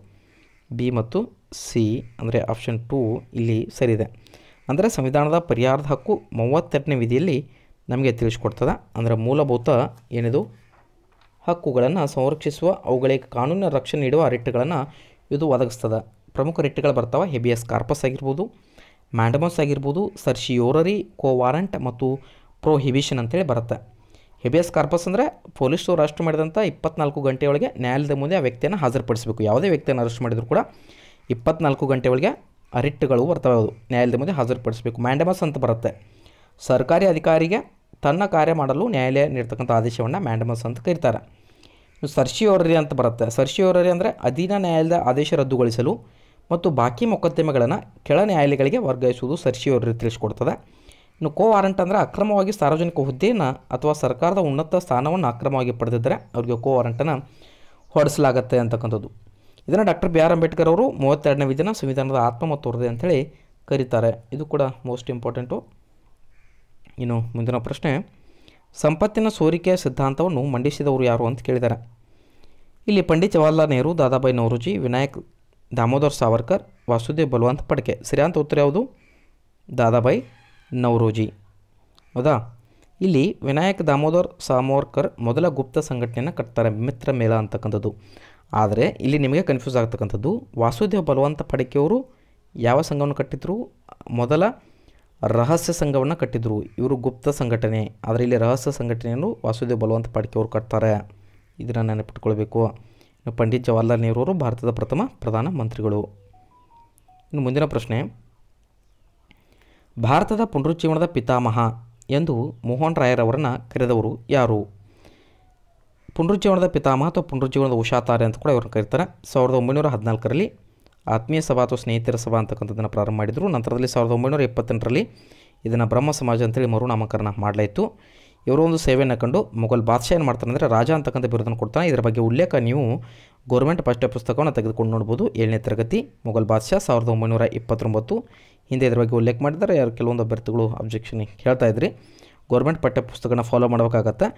ಬಿ ಮತ್ತು ಸಿ ಅಂದರೆ ಆಪ್ಷನ್ ಟೂ ಇಲ್ಲಿ ಸರಿ ಇದೆ ಅಂದರೆ ಸಂವಿಧಾನದ ಪರಿಹಾರದ ಹಕ್ಕು ಮೂವತ್ತೆರಡನೇ ವಿಧಿಯಲ್ಲಿ ನಮಗೆ ತಿಳಿಸ್ಕೊಡ್ತದೆ ಅಂದರೆ ಮೂಲಭೂತ ಏನಿದು ಹಕ್ಕುಗಳನ್ನು ಸಂರಕ್ಷಿಸುವ ಅವುಗಳಿಗೆ ಕಾನೂನಿನ ರಕ್ಷಣೆ ನೀಡುವ ರಿಟ್ಗಳನ್ನು ಇದು ಒದಗಿಸ್ತದೆ ಪ್ರಮುಖ ರಿಟ್ಗಳು ಬರ್ತಾವೆ ಹೆಬಿಯಸ್ ಕಾರ್ಪಸ್ ಆಗಿರ್ಬೋದು ಮ್ಯಾಂಡಮಸ್ ಆಗಿರ್ಬೋದು ಸರ್ಶಿಯೋರರಿ ವಾರಂಟ್ ಮತ್ತು ಪ್ರೊಹಿಬಿಷನ್ ಅಂತೇಳಿ ಬರುತ್ತೆ ಹೆಬಿಯಸ್ ಕಾರ್ಪಸ್ ಅಂದರೆ ಪೊಲೀಸರು ಅರೆಸ್ಟ್ ಮಾಡಿದಂಥ ಇಪ್ಪತ್ನಾಲ್ಕು ಗಂಟೆಯೊಳಗೆ ನ್ಯಾಯಾಲಯದ ಮುಂದೆ ಆ ವ್ಯಕ್ತಿಯನ್ನು ಹಾಜರುಪಡಿಸಬೇಕು ಯಾವುದೇ ವ್ಯಕ್ತಿಯನ್ನು ಅರೆಸ್ಟ್ ಮಾಡಿದರೂ ಕೂಡ ಇಪ್ಪತ್ನಾಲ್ಕು ಒಳಗೆ ರಿಟ್ಗಳು ಬರ್ತವೆ ನ್ಯಾಯಾಲಯದ ಮುಂದೆ ಹಾಜರುಪಡಿಸಬೇಕು ಮ್ಯಾಂಡಮಸ್ ಅಂತ ಬರುತ್ತೆ ಸರ್ಕಾರಿ ಅಧಿಕಾರಿಗೆ ತನ್ನ ಕಾರ್ಯ ಮಾಡಲು ನ್ಯಾಯಾಲಯ ನೀಡ್ತಕ್ಕಂಥ ಆದೇಶವನ್ನು ಮ್ಯಾಂಡಮಸ್ ಅಂತ ಕರೀತಾರೆ ಸರ್ಶಿಯೋರರಿ ಅಂತ ಬರುತ್ತೆ ಸರ್ಷಿ ಅವರರಿ ಅಂದರೆ ಅಧೀನ ನ್ಯಾಯಾಲಯದ ಆದೇಶ ರದ್ದುಗೊಳಿಸಲು ಮತ್ತು ಬಾಕಿ ಮೊಕದ್ದಮೆಗಳನ್ನು ಕೆಳ ನ್ಯಾಯಾಲಯಗಳಿಗೆ ವರ್ಗಾಯಿಸುವುದು ಸರ್ಶಿಯೋರರಿ ತಿಳಿಸ್ಕೊಡ್ತದೆ ಇನ್ನು ಕೋ ವಾರಂಟ್ ಅಂದರೆ ಅಕ್ರಮವಾಗಿ ಸಾರ್ವಜನಿಕ ಹುದ್ದೆಯನ್ನು ಅಥವಾ ಸರ್ಕಾರದ ಉನ್ನತ ಸ್ಥಾನವನ್ನು ಅಕ್ರಮವಾಗಿ ಪಡೆದಿದ್ದರೆ ಅವರಿಗೆ ಕೋ ವಾರಂಟನ್ನು ಹೊರಡಿಸಲಾಗತ್ತೆ ಅಂತಕ್ಕಂಥದ್ದು ಇದನ್ನು ಡಾಕ್ಟರ್ ಬಿ ಆರ್ ಅಂಬೇಡ್ಕರ್ ಅವರು ಮೂವತ್ತೆರಡನೇ ವಿಧಾನ ಸಂವಿಧಾನದ ಆತ್ಮ ಮತ್ತು ಹೃದಯ ಅಂತೇಳಿ ಕರೀತಾರೆ ಇದು ಕೂಡ ಮೋಸ್ಟ್ ಇಂಪಾರ್ಟೆಂಟು ಇನ್ನು ಮುಂದಿನ ಪ್ರಶ್ನೆ ಸಂಪತ್ತಿನ ಸೋರಿಕೆಯ ಸಿದ್ಧಾಂತವನ್ನು ಮಂಡಿಸಿದವರು ಯಾರು ಅಂತ ಕೇಳಿದ್ದಾರೆ ಇಲ್ಲಿ ಪಂಡಿತ್ ಜವಾಹರ್ಲಾಲ್ ನೆಹರು ದಾದಾಬಾಯಿ ನವರೋಜಿ ವಿನಾಯಕ್ ದಾಮೋದರ್ ಸಾವರ್ಕರ್ ವಾಸುದೇವ್ ಬಲವಂತ್ ಪಡ್ಕೆ ಸರಿಯಾದ ಉತ್ತರ ಯಾವುದು ದಾದಾಬಾಯಿ ನವರೋಜಿ ಹೌದಾ ಇಲ್ಲಿ ವಿನಾಯಕ್ ದಾಮೋದರ್ ಸಾಮೋರ್ಕರ್ ಮೊದಲ ಗುಪ್ತ ಸಂಘಟನೆಯನ್ನು ಕಟ್ತಾರೆ ಮಿತ್ರ ಮೇಳ ಅಂತಕ್ಕಂಥದ್ದು ಆದರೆ ಇಲ್ಲಿ ನಿಮಗೆ ಕನ್ಫ್ಯೂಸ್ ಆಗ್ತಕ್ಕಂಥದ್ದು ವಾಸುದೇವ್ ಬಲವಂತ ಪಡಕೆಯವರು ಯಾವ ಸಂಘವನ್ನು ಕಟ್ಟಿದ್ರು ಮೊದಲ ರಹಸ್ಯ ಸಂಘವನ್ನು ಕಟ್ಟಿದರು ಇವರು ಗುಪ್ತ ಸಂಘಟನೆ ಆದರೆ ಇಲ್ಲಿ ರಹಸ್ಯ ಸಂಘಟನೆಯನ್ನು ವಾಸುದೇವ್ ಬಲವಂತ ಪಾಡ್ಕೆ ಅವರು ಕಟ್ತಾರೆ ಇದನ್ನು ನೆನಪಿಟ್ಕೊಳ್ಬೇಕು ಇನ್ನು ಪಂಡಿತ್ ಜವಾಹರ್ಲಾಲ್ ಅವರು ಭಾರತದ ಪ್ರಥಮ ಪ್ರಧಾನ ಮಂತ್ರಿಗಳು ಇನ್ನು ಮುಂದಿನ ಪ್ರಶ್ನೆ ಭಾರತದ ಪುನರುಜ್ಜೀವನದ ಪಿತಾಮಹ ಎಂದು ಮೋಹನ್ ರಾಯರವರನ್ನು ಕರೆದವರು ಯಾರು ಪುನರುಜ್ಜೀವನದ ಪಿತಾಮಹ ಅಥವಾ ಪುನರುಜ್ಜೀವನದ ಉಷಾತಾರೆ ಅಂತ ಕೂಡ ಇವರನ್ನು ಕರೀತಾರೆ ಸಾವಿರದ ಒಂಬೈನೂರ ಹದಿನಾಲ್ಕರಲ್ಲಿ ಆತ್ಮೀಯ ಸಭಾ ಅಥವಾ ಸ್ನೇಹಿತರ ಸಭಾ ಅಂತಕ್ಕಂಥದ್ದನ್ನು ಪ್ರಾರಂಭ ಮಾಡಿದರು ನಂತರದಲ್ಲಿ ಸಾವಿರದ ಒಂಬೈನೂರ ಎಪ್ಪತ್ತೆಂಟರಲ್ಲಿ ಇದನ್ನು ಬ್ರಹ್ಮ ಸಮಾಜ ಅಂತೇಳಿ ಮರುನಾಮಕರಣ ಮಾಡಲಾಯಿತು ಇವರು ಒಂದು ಸೇವೆಯನ್ನು ಕಂಡು ಮೊಘಲ್ ಬಾದಶಾ ಏನು ಮಾಡ್ತಾನೆ ಅಂದರೆ ರಾಜ ಅಂತಕ್ಕಂಥ ಬಿರುದನ್ನು ಕೊಡ್ತಾನೆ ಇದರ ಬಗ್ಗೆ ಉಲ್ಲೇಖ ನೀವು ಗೌರ್ಮೆಂಟ್ ಪಠ್ಯ ಪುಸ್ತಕವನ್ನು ತೆಗೆದುಕೊಂಡು ನೋಡ್ಬೋದು ಏಳನೇ ತರಗತಿ ಮೊಘಲ್ ಬಾದಶಾ ಸಾವಿರದ ಒಂಬೈನೂರ ಇಪ್ಪತ್ತೊಂಬತ್ತು ಹಿಂದೆ ಇದರ ಬಗ್ಗೆ ಉಲ್ಲೇಖ ಮಾಡಿದ್ದಾರೆ ಯಾರು ಕೆಲವೊಂದು ಅಭ್ಯರ್ಥಿಗಳು ಅಬ್ಜೆಕ್ಷನ್ ಹೇಳ್ತಾ ಇದ್ರಿ ಗೌರ್ಮೆಂಟ್ ಪಠ್ಯ ಪುಸ್ತಕನ ಫಾಲೋ ಮಾಡಬೇಕಾಗತ್ತೆ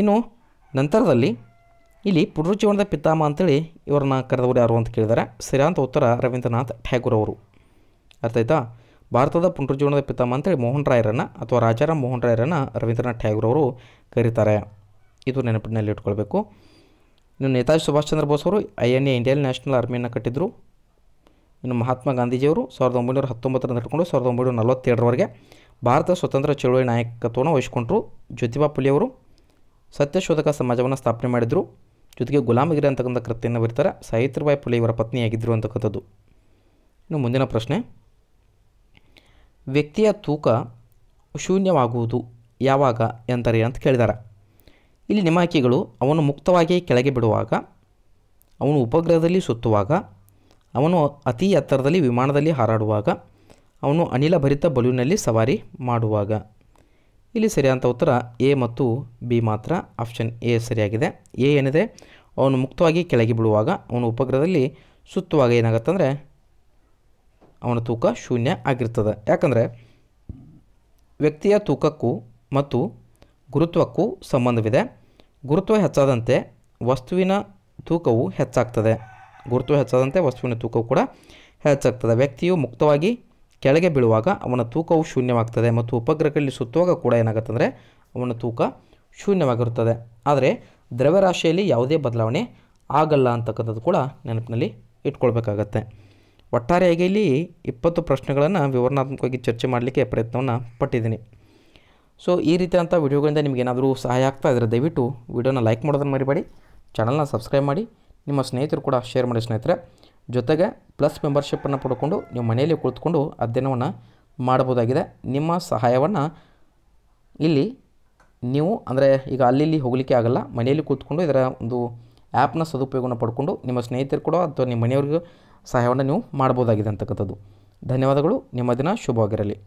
ಇನ್ನು ನಂತರದಲ್ಲಿ ಇಲ್ಲಿ ಪುನರುಜ್ಜೀವನದ ಪಿತಾಮ ಅಂತೇಳಿ ಇವರನ್ನ ಕರೆದವರು ಯಾರು ಅಂತ ಕೇಳಿದ್ದಾರೆ ಸರಿಯಾದ ಉತ್ತರ ರವೀಂದ್ರನಾಥ್ ಠ್ಯಾಗೂರ್ ಅವರು ಅರ್ಥ ಆಯ್ತಾ ಭಾರತದ ಪುನರುಜ್ಜೀವನದ ಪಿತಾಮ ಅಂತೇಳಿ ಮೋಹನ್ ರಾಯರನ್ನು ಅಥವಾ ರಾಜಾರಾಮ್ ಮೋಹನ್ ರಾಯರನ್ನು ರವೀಂದ್ರನಾಥ್ ಠ್ಯಾಗೂರ್ ಅವರು ಕರೀತಾರೆ ಇದು ನೆನಪಿನಲ್ಲಿ ಇಟ್ಕೊಳ್ಬೇಕು ಇನ್ನು ನೇತಾಜಿ ಸುಭಾಷ್ ಚಂದ್ರ ಬೋಸ್ ಅವರು I N A Indian national ಆರ್ಮಿಯನ್ನು ಕಟ್ಟಿದ್ದರು ಇನ್ನು ಮಹಾತ್ಮ ಗಾಂಧೀಜಿಯವರು ಸಾವಿರದ ಒಂಬೈನೂರ ಹತ್ತೊಂಬತ್ತರಿಂದ ಹಿಡ್ಕೊಂಡು ಸಾವಿರದ ಒಂಬೈನೂರ ನಲವತ್ತೆರಡರವರೆಗೆ ಭಾರತ ಸ್ವತಂತ್ರ ಚಳುವಳಿ ನಾಯಕತ್ವವನ್ನು ವಹಿಸಿಕೊಂಡರು ಜ್ಯೋತಿಬಾ ಪುಲಿಯವರು ಸತ್ಯಶೋಧಕ ಸಮಾಜವನ್ನು ಸ್ಥಾಪನೆ ಮಾಡಿದರು ಜೊತೆಗೆ ಗುಲಾಮಗಿರಿ ಅಂತಕ್ಕಂಥ ಕೃತ್ಯವನ್ನು ಬರೀತಾರೆ ಸಾವಿತ್ರಿಬಾಯಿ ಪುಲೆ ಇವರ ಪತ್ನಿಯಾಗಿದ್ದರು ಅಂತಕ್ಕಂಥದ್ದು ಇನ್ನು ಮುಂದಿನ ಪ್ರಶ್ನೆ ವ್ಯಕ್ತಿಯ ತೂಕ ಶೂನ್ಯವಾಗುವುದು ಯಾವಾಗ ಎಂತಾರೆ ಅಂತ ಕೇಳಿದ್ದಾರೆ ಇಲ್ಲಿ ನಿಮಾಯಕಿಗಳು ಅವನು ಮುಕ್ತವಾಗಿ ಕೆಳಗೆ ಬಿಡುವಾಗ ಅವನು ಉಪಗ್ರಹದಲ್ಲಿ ಸುತ್ತುವಾಗ ಅವನು ಅತಿ ಎತ್ತರದಲ್ಲಿ ವಿಮಾನದಲ್ಲಿ ಹಾರಾಡುವಾಗ ಅವನು ಅನಿಲ ಭರಿತ ಬಲೂನಲ್ಲಿ ಸವಾರಿ ಮಾಡುವಾಗ ಇಲ್ಲಿ ಸರಿಯಾದಂಥ ಉತ್ತರ ಎ ಮತ್ತು ಬಿ ಮಾತ್ರ ಆಪ್ಷನ್ ಎ ಸರಿಯಾಗಿದೆ ಎ ಏನಿದೆ ಅವನು ಮುಕ್ತವಾಗಿ ಕೆಳಗೆ ಬಿಡುವಾಗ ಅವನು ಉಪಗ್ರಹದಲ್ಲಿ ಸುತ್ತುವಾಗ ಏನಾಗುತ್ತಂದರೆ ಅವನ ತೂಕ ಶೂನ್ಯ ಆಗಿರ್ತದೆ ಯಾಕಂದರೆ ವ್ಯಕ್ತಿಯ ತೂಕಕ್ಕೂ ಮತ್ತು ಗುರುತ್ವಕ್ಕೂ ಸಂಬಂಧವಿದೆ ಗುರುತ್ವ ಹೆಚ್ಚಾದಂತೆ ವಸ್ತುವಿನ ತೂಕವು ಹೆಚ್ಚಾಗ್ತದೆ ಗುರುತ್ವ ಹೆಚ್ಚಾದಂತೆ ವಸ್ತುವಿನ ತೂಕವು ಕೂಡ ಹೆಚ್ಚಾಗ್ತದೆ ವ್ಯಕ್ತಿಯು ಮುಕ್ತವಾಗಿ ಕೆಳಗೆ ಬೀಳುವಾಗ ಅವನ ತೂಕವು ಶೂನ್ಯವಾಗ್ತದೆ ಮತ್ತು ಉಪಗ್ರಹಗಳಲ್ಲಿ ಸುತ್ತುವಾಗ ಕೂಡ ಏನಾಗುತ್ತೆ ಅಂದರೆ ಅವನ ತೂಕ ಶೂನ್ಯವಾಗಿರುತ್ತದೆ ಆದರೆ ದ್ರವ್ಯರಾಶಿಯಲ್ಲಿ ಯಾವುದೇ ಬದಲಾವಣೆ ಆಗಲ್ಲ ಅಂತಕ್ಕಂಥದ್ದು ಕೂಡ ನೆನಪಿನಲ್ಲಿ ಇಟ್ಕೊಳ್ಬೇಕಾಗತ್ತೆ ಒಟ್ಟಾರೆಯಾಗಿ ಇಲ್ಲಿ ಇಪ್ಪತ್ತು ಪ್ರಶ್ನೆಗಳನ್ನು ವಿವರಣಾತ್ಮಕವಾಗಿ ಚರ್ಚೆ ಮಾಡಲಿಕ್ಕೆ ಪ್ರಯತ್ನವನ್ನು ಪಟ್ಟಿದ್ದೀನಿ ಸೊ ಈ ರೀತಿಯಾದಂಥ ವಿಡಿಯೋಗಳಿಂದ ನಿಮಗೇನಾದರೂ ಏನಾದರೂ ಸಹಾಯ ಆಗ್ತಾ ಇದ್ದರೆ ದಯವಿಟ್ಟು ವಿಡಿಯೋನ ಲೈಕ್ ಮಾಡೋದನ್ನು ಮರಿಬೇಡಿ ಚಾನಲ್ನ ಸಬ್ಸ್ಕ್ರೈಬ್ ಮಾಡಿ ನಿಮ್ಮ ಸ್ನೇಹಿತರು ಕೂಡ ಶೇರ್ ಮಾಡಿ ಸ್ನೇಹಿತರೆ ಜೊತೆಗೆ ಪ್ಲಸ್ ಮೆಂಬರ್ಶಿಪ್ಪನ್ನು ಪಡ್ಕೊಂಡು ನೀವು ಮನೆಯಲ್ಲಿ ಕುಳಿತುಕೊಂಡು ಅಧ್ಯಯನವನ್ನು ಮಾಡ್ಬೋದಾಗಿದೆ ನಿಮ್ಮ ಸಹಾಯವನ್ನು ಇಲ್ಲಿ ನೀವು ಅಂದರೆ ಈಗ ಅಲ್ಲಿ ಹೋಗಲಿಕ್ಕೆ ಆಗಲ್ಲ ಮನೆಯಲ್ಲಿ ಕೂತ್ಕೊಂಡು ಇದರ ಒಂದು ಆ್ಯಪ್ನ ಸದುಪಯೋಗವನ್ನು ಪಡ್ಕೊಂಡು ನಿಮ್ಮ ಸ್ನೇಹಿತರು ಕೂಡ ಅಥವಾ ನಿಮ್ಮ ಮನೆಯವ್ರಿಗೂ ಸಹಾಯವನ್ನು ನೀವು ಮಾಡ್ಬೋದಾಗಿದೆ ಅಂತಕ್ಕಂಥದ್ದು ಧನ್ಯವಾದಗಳು ನಿಮ್ಮ ದಿನ ಶುಭವಾಗಿರಲಿ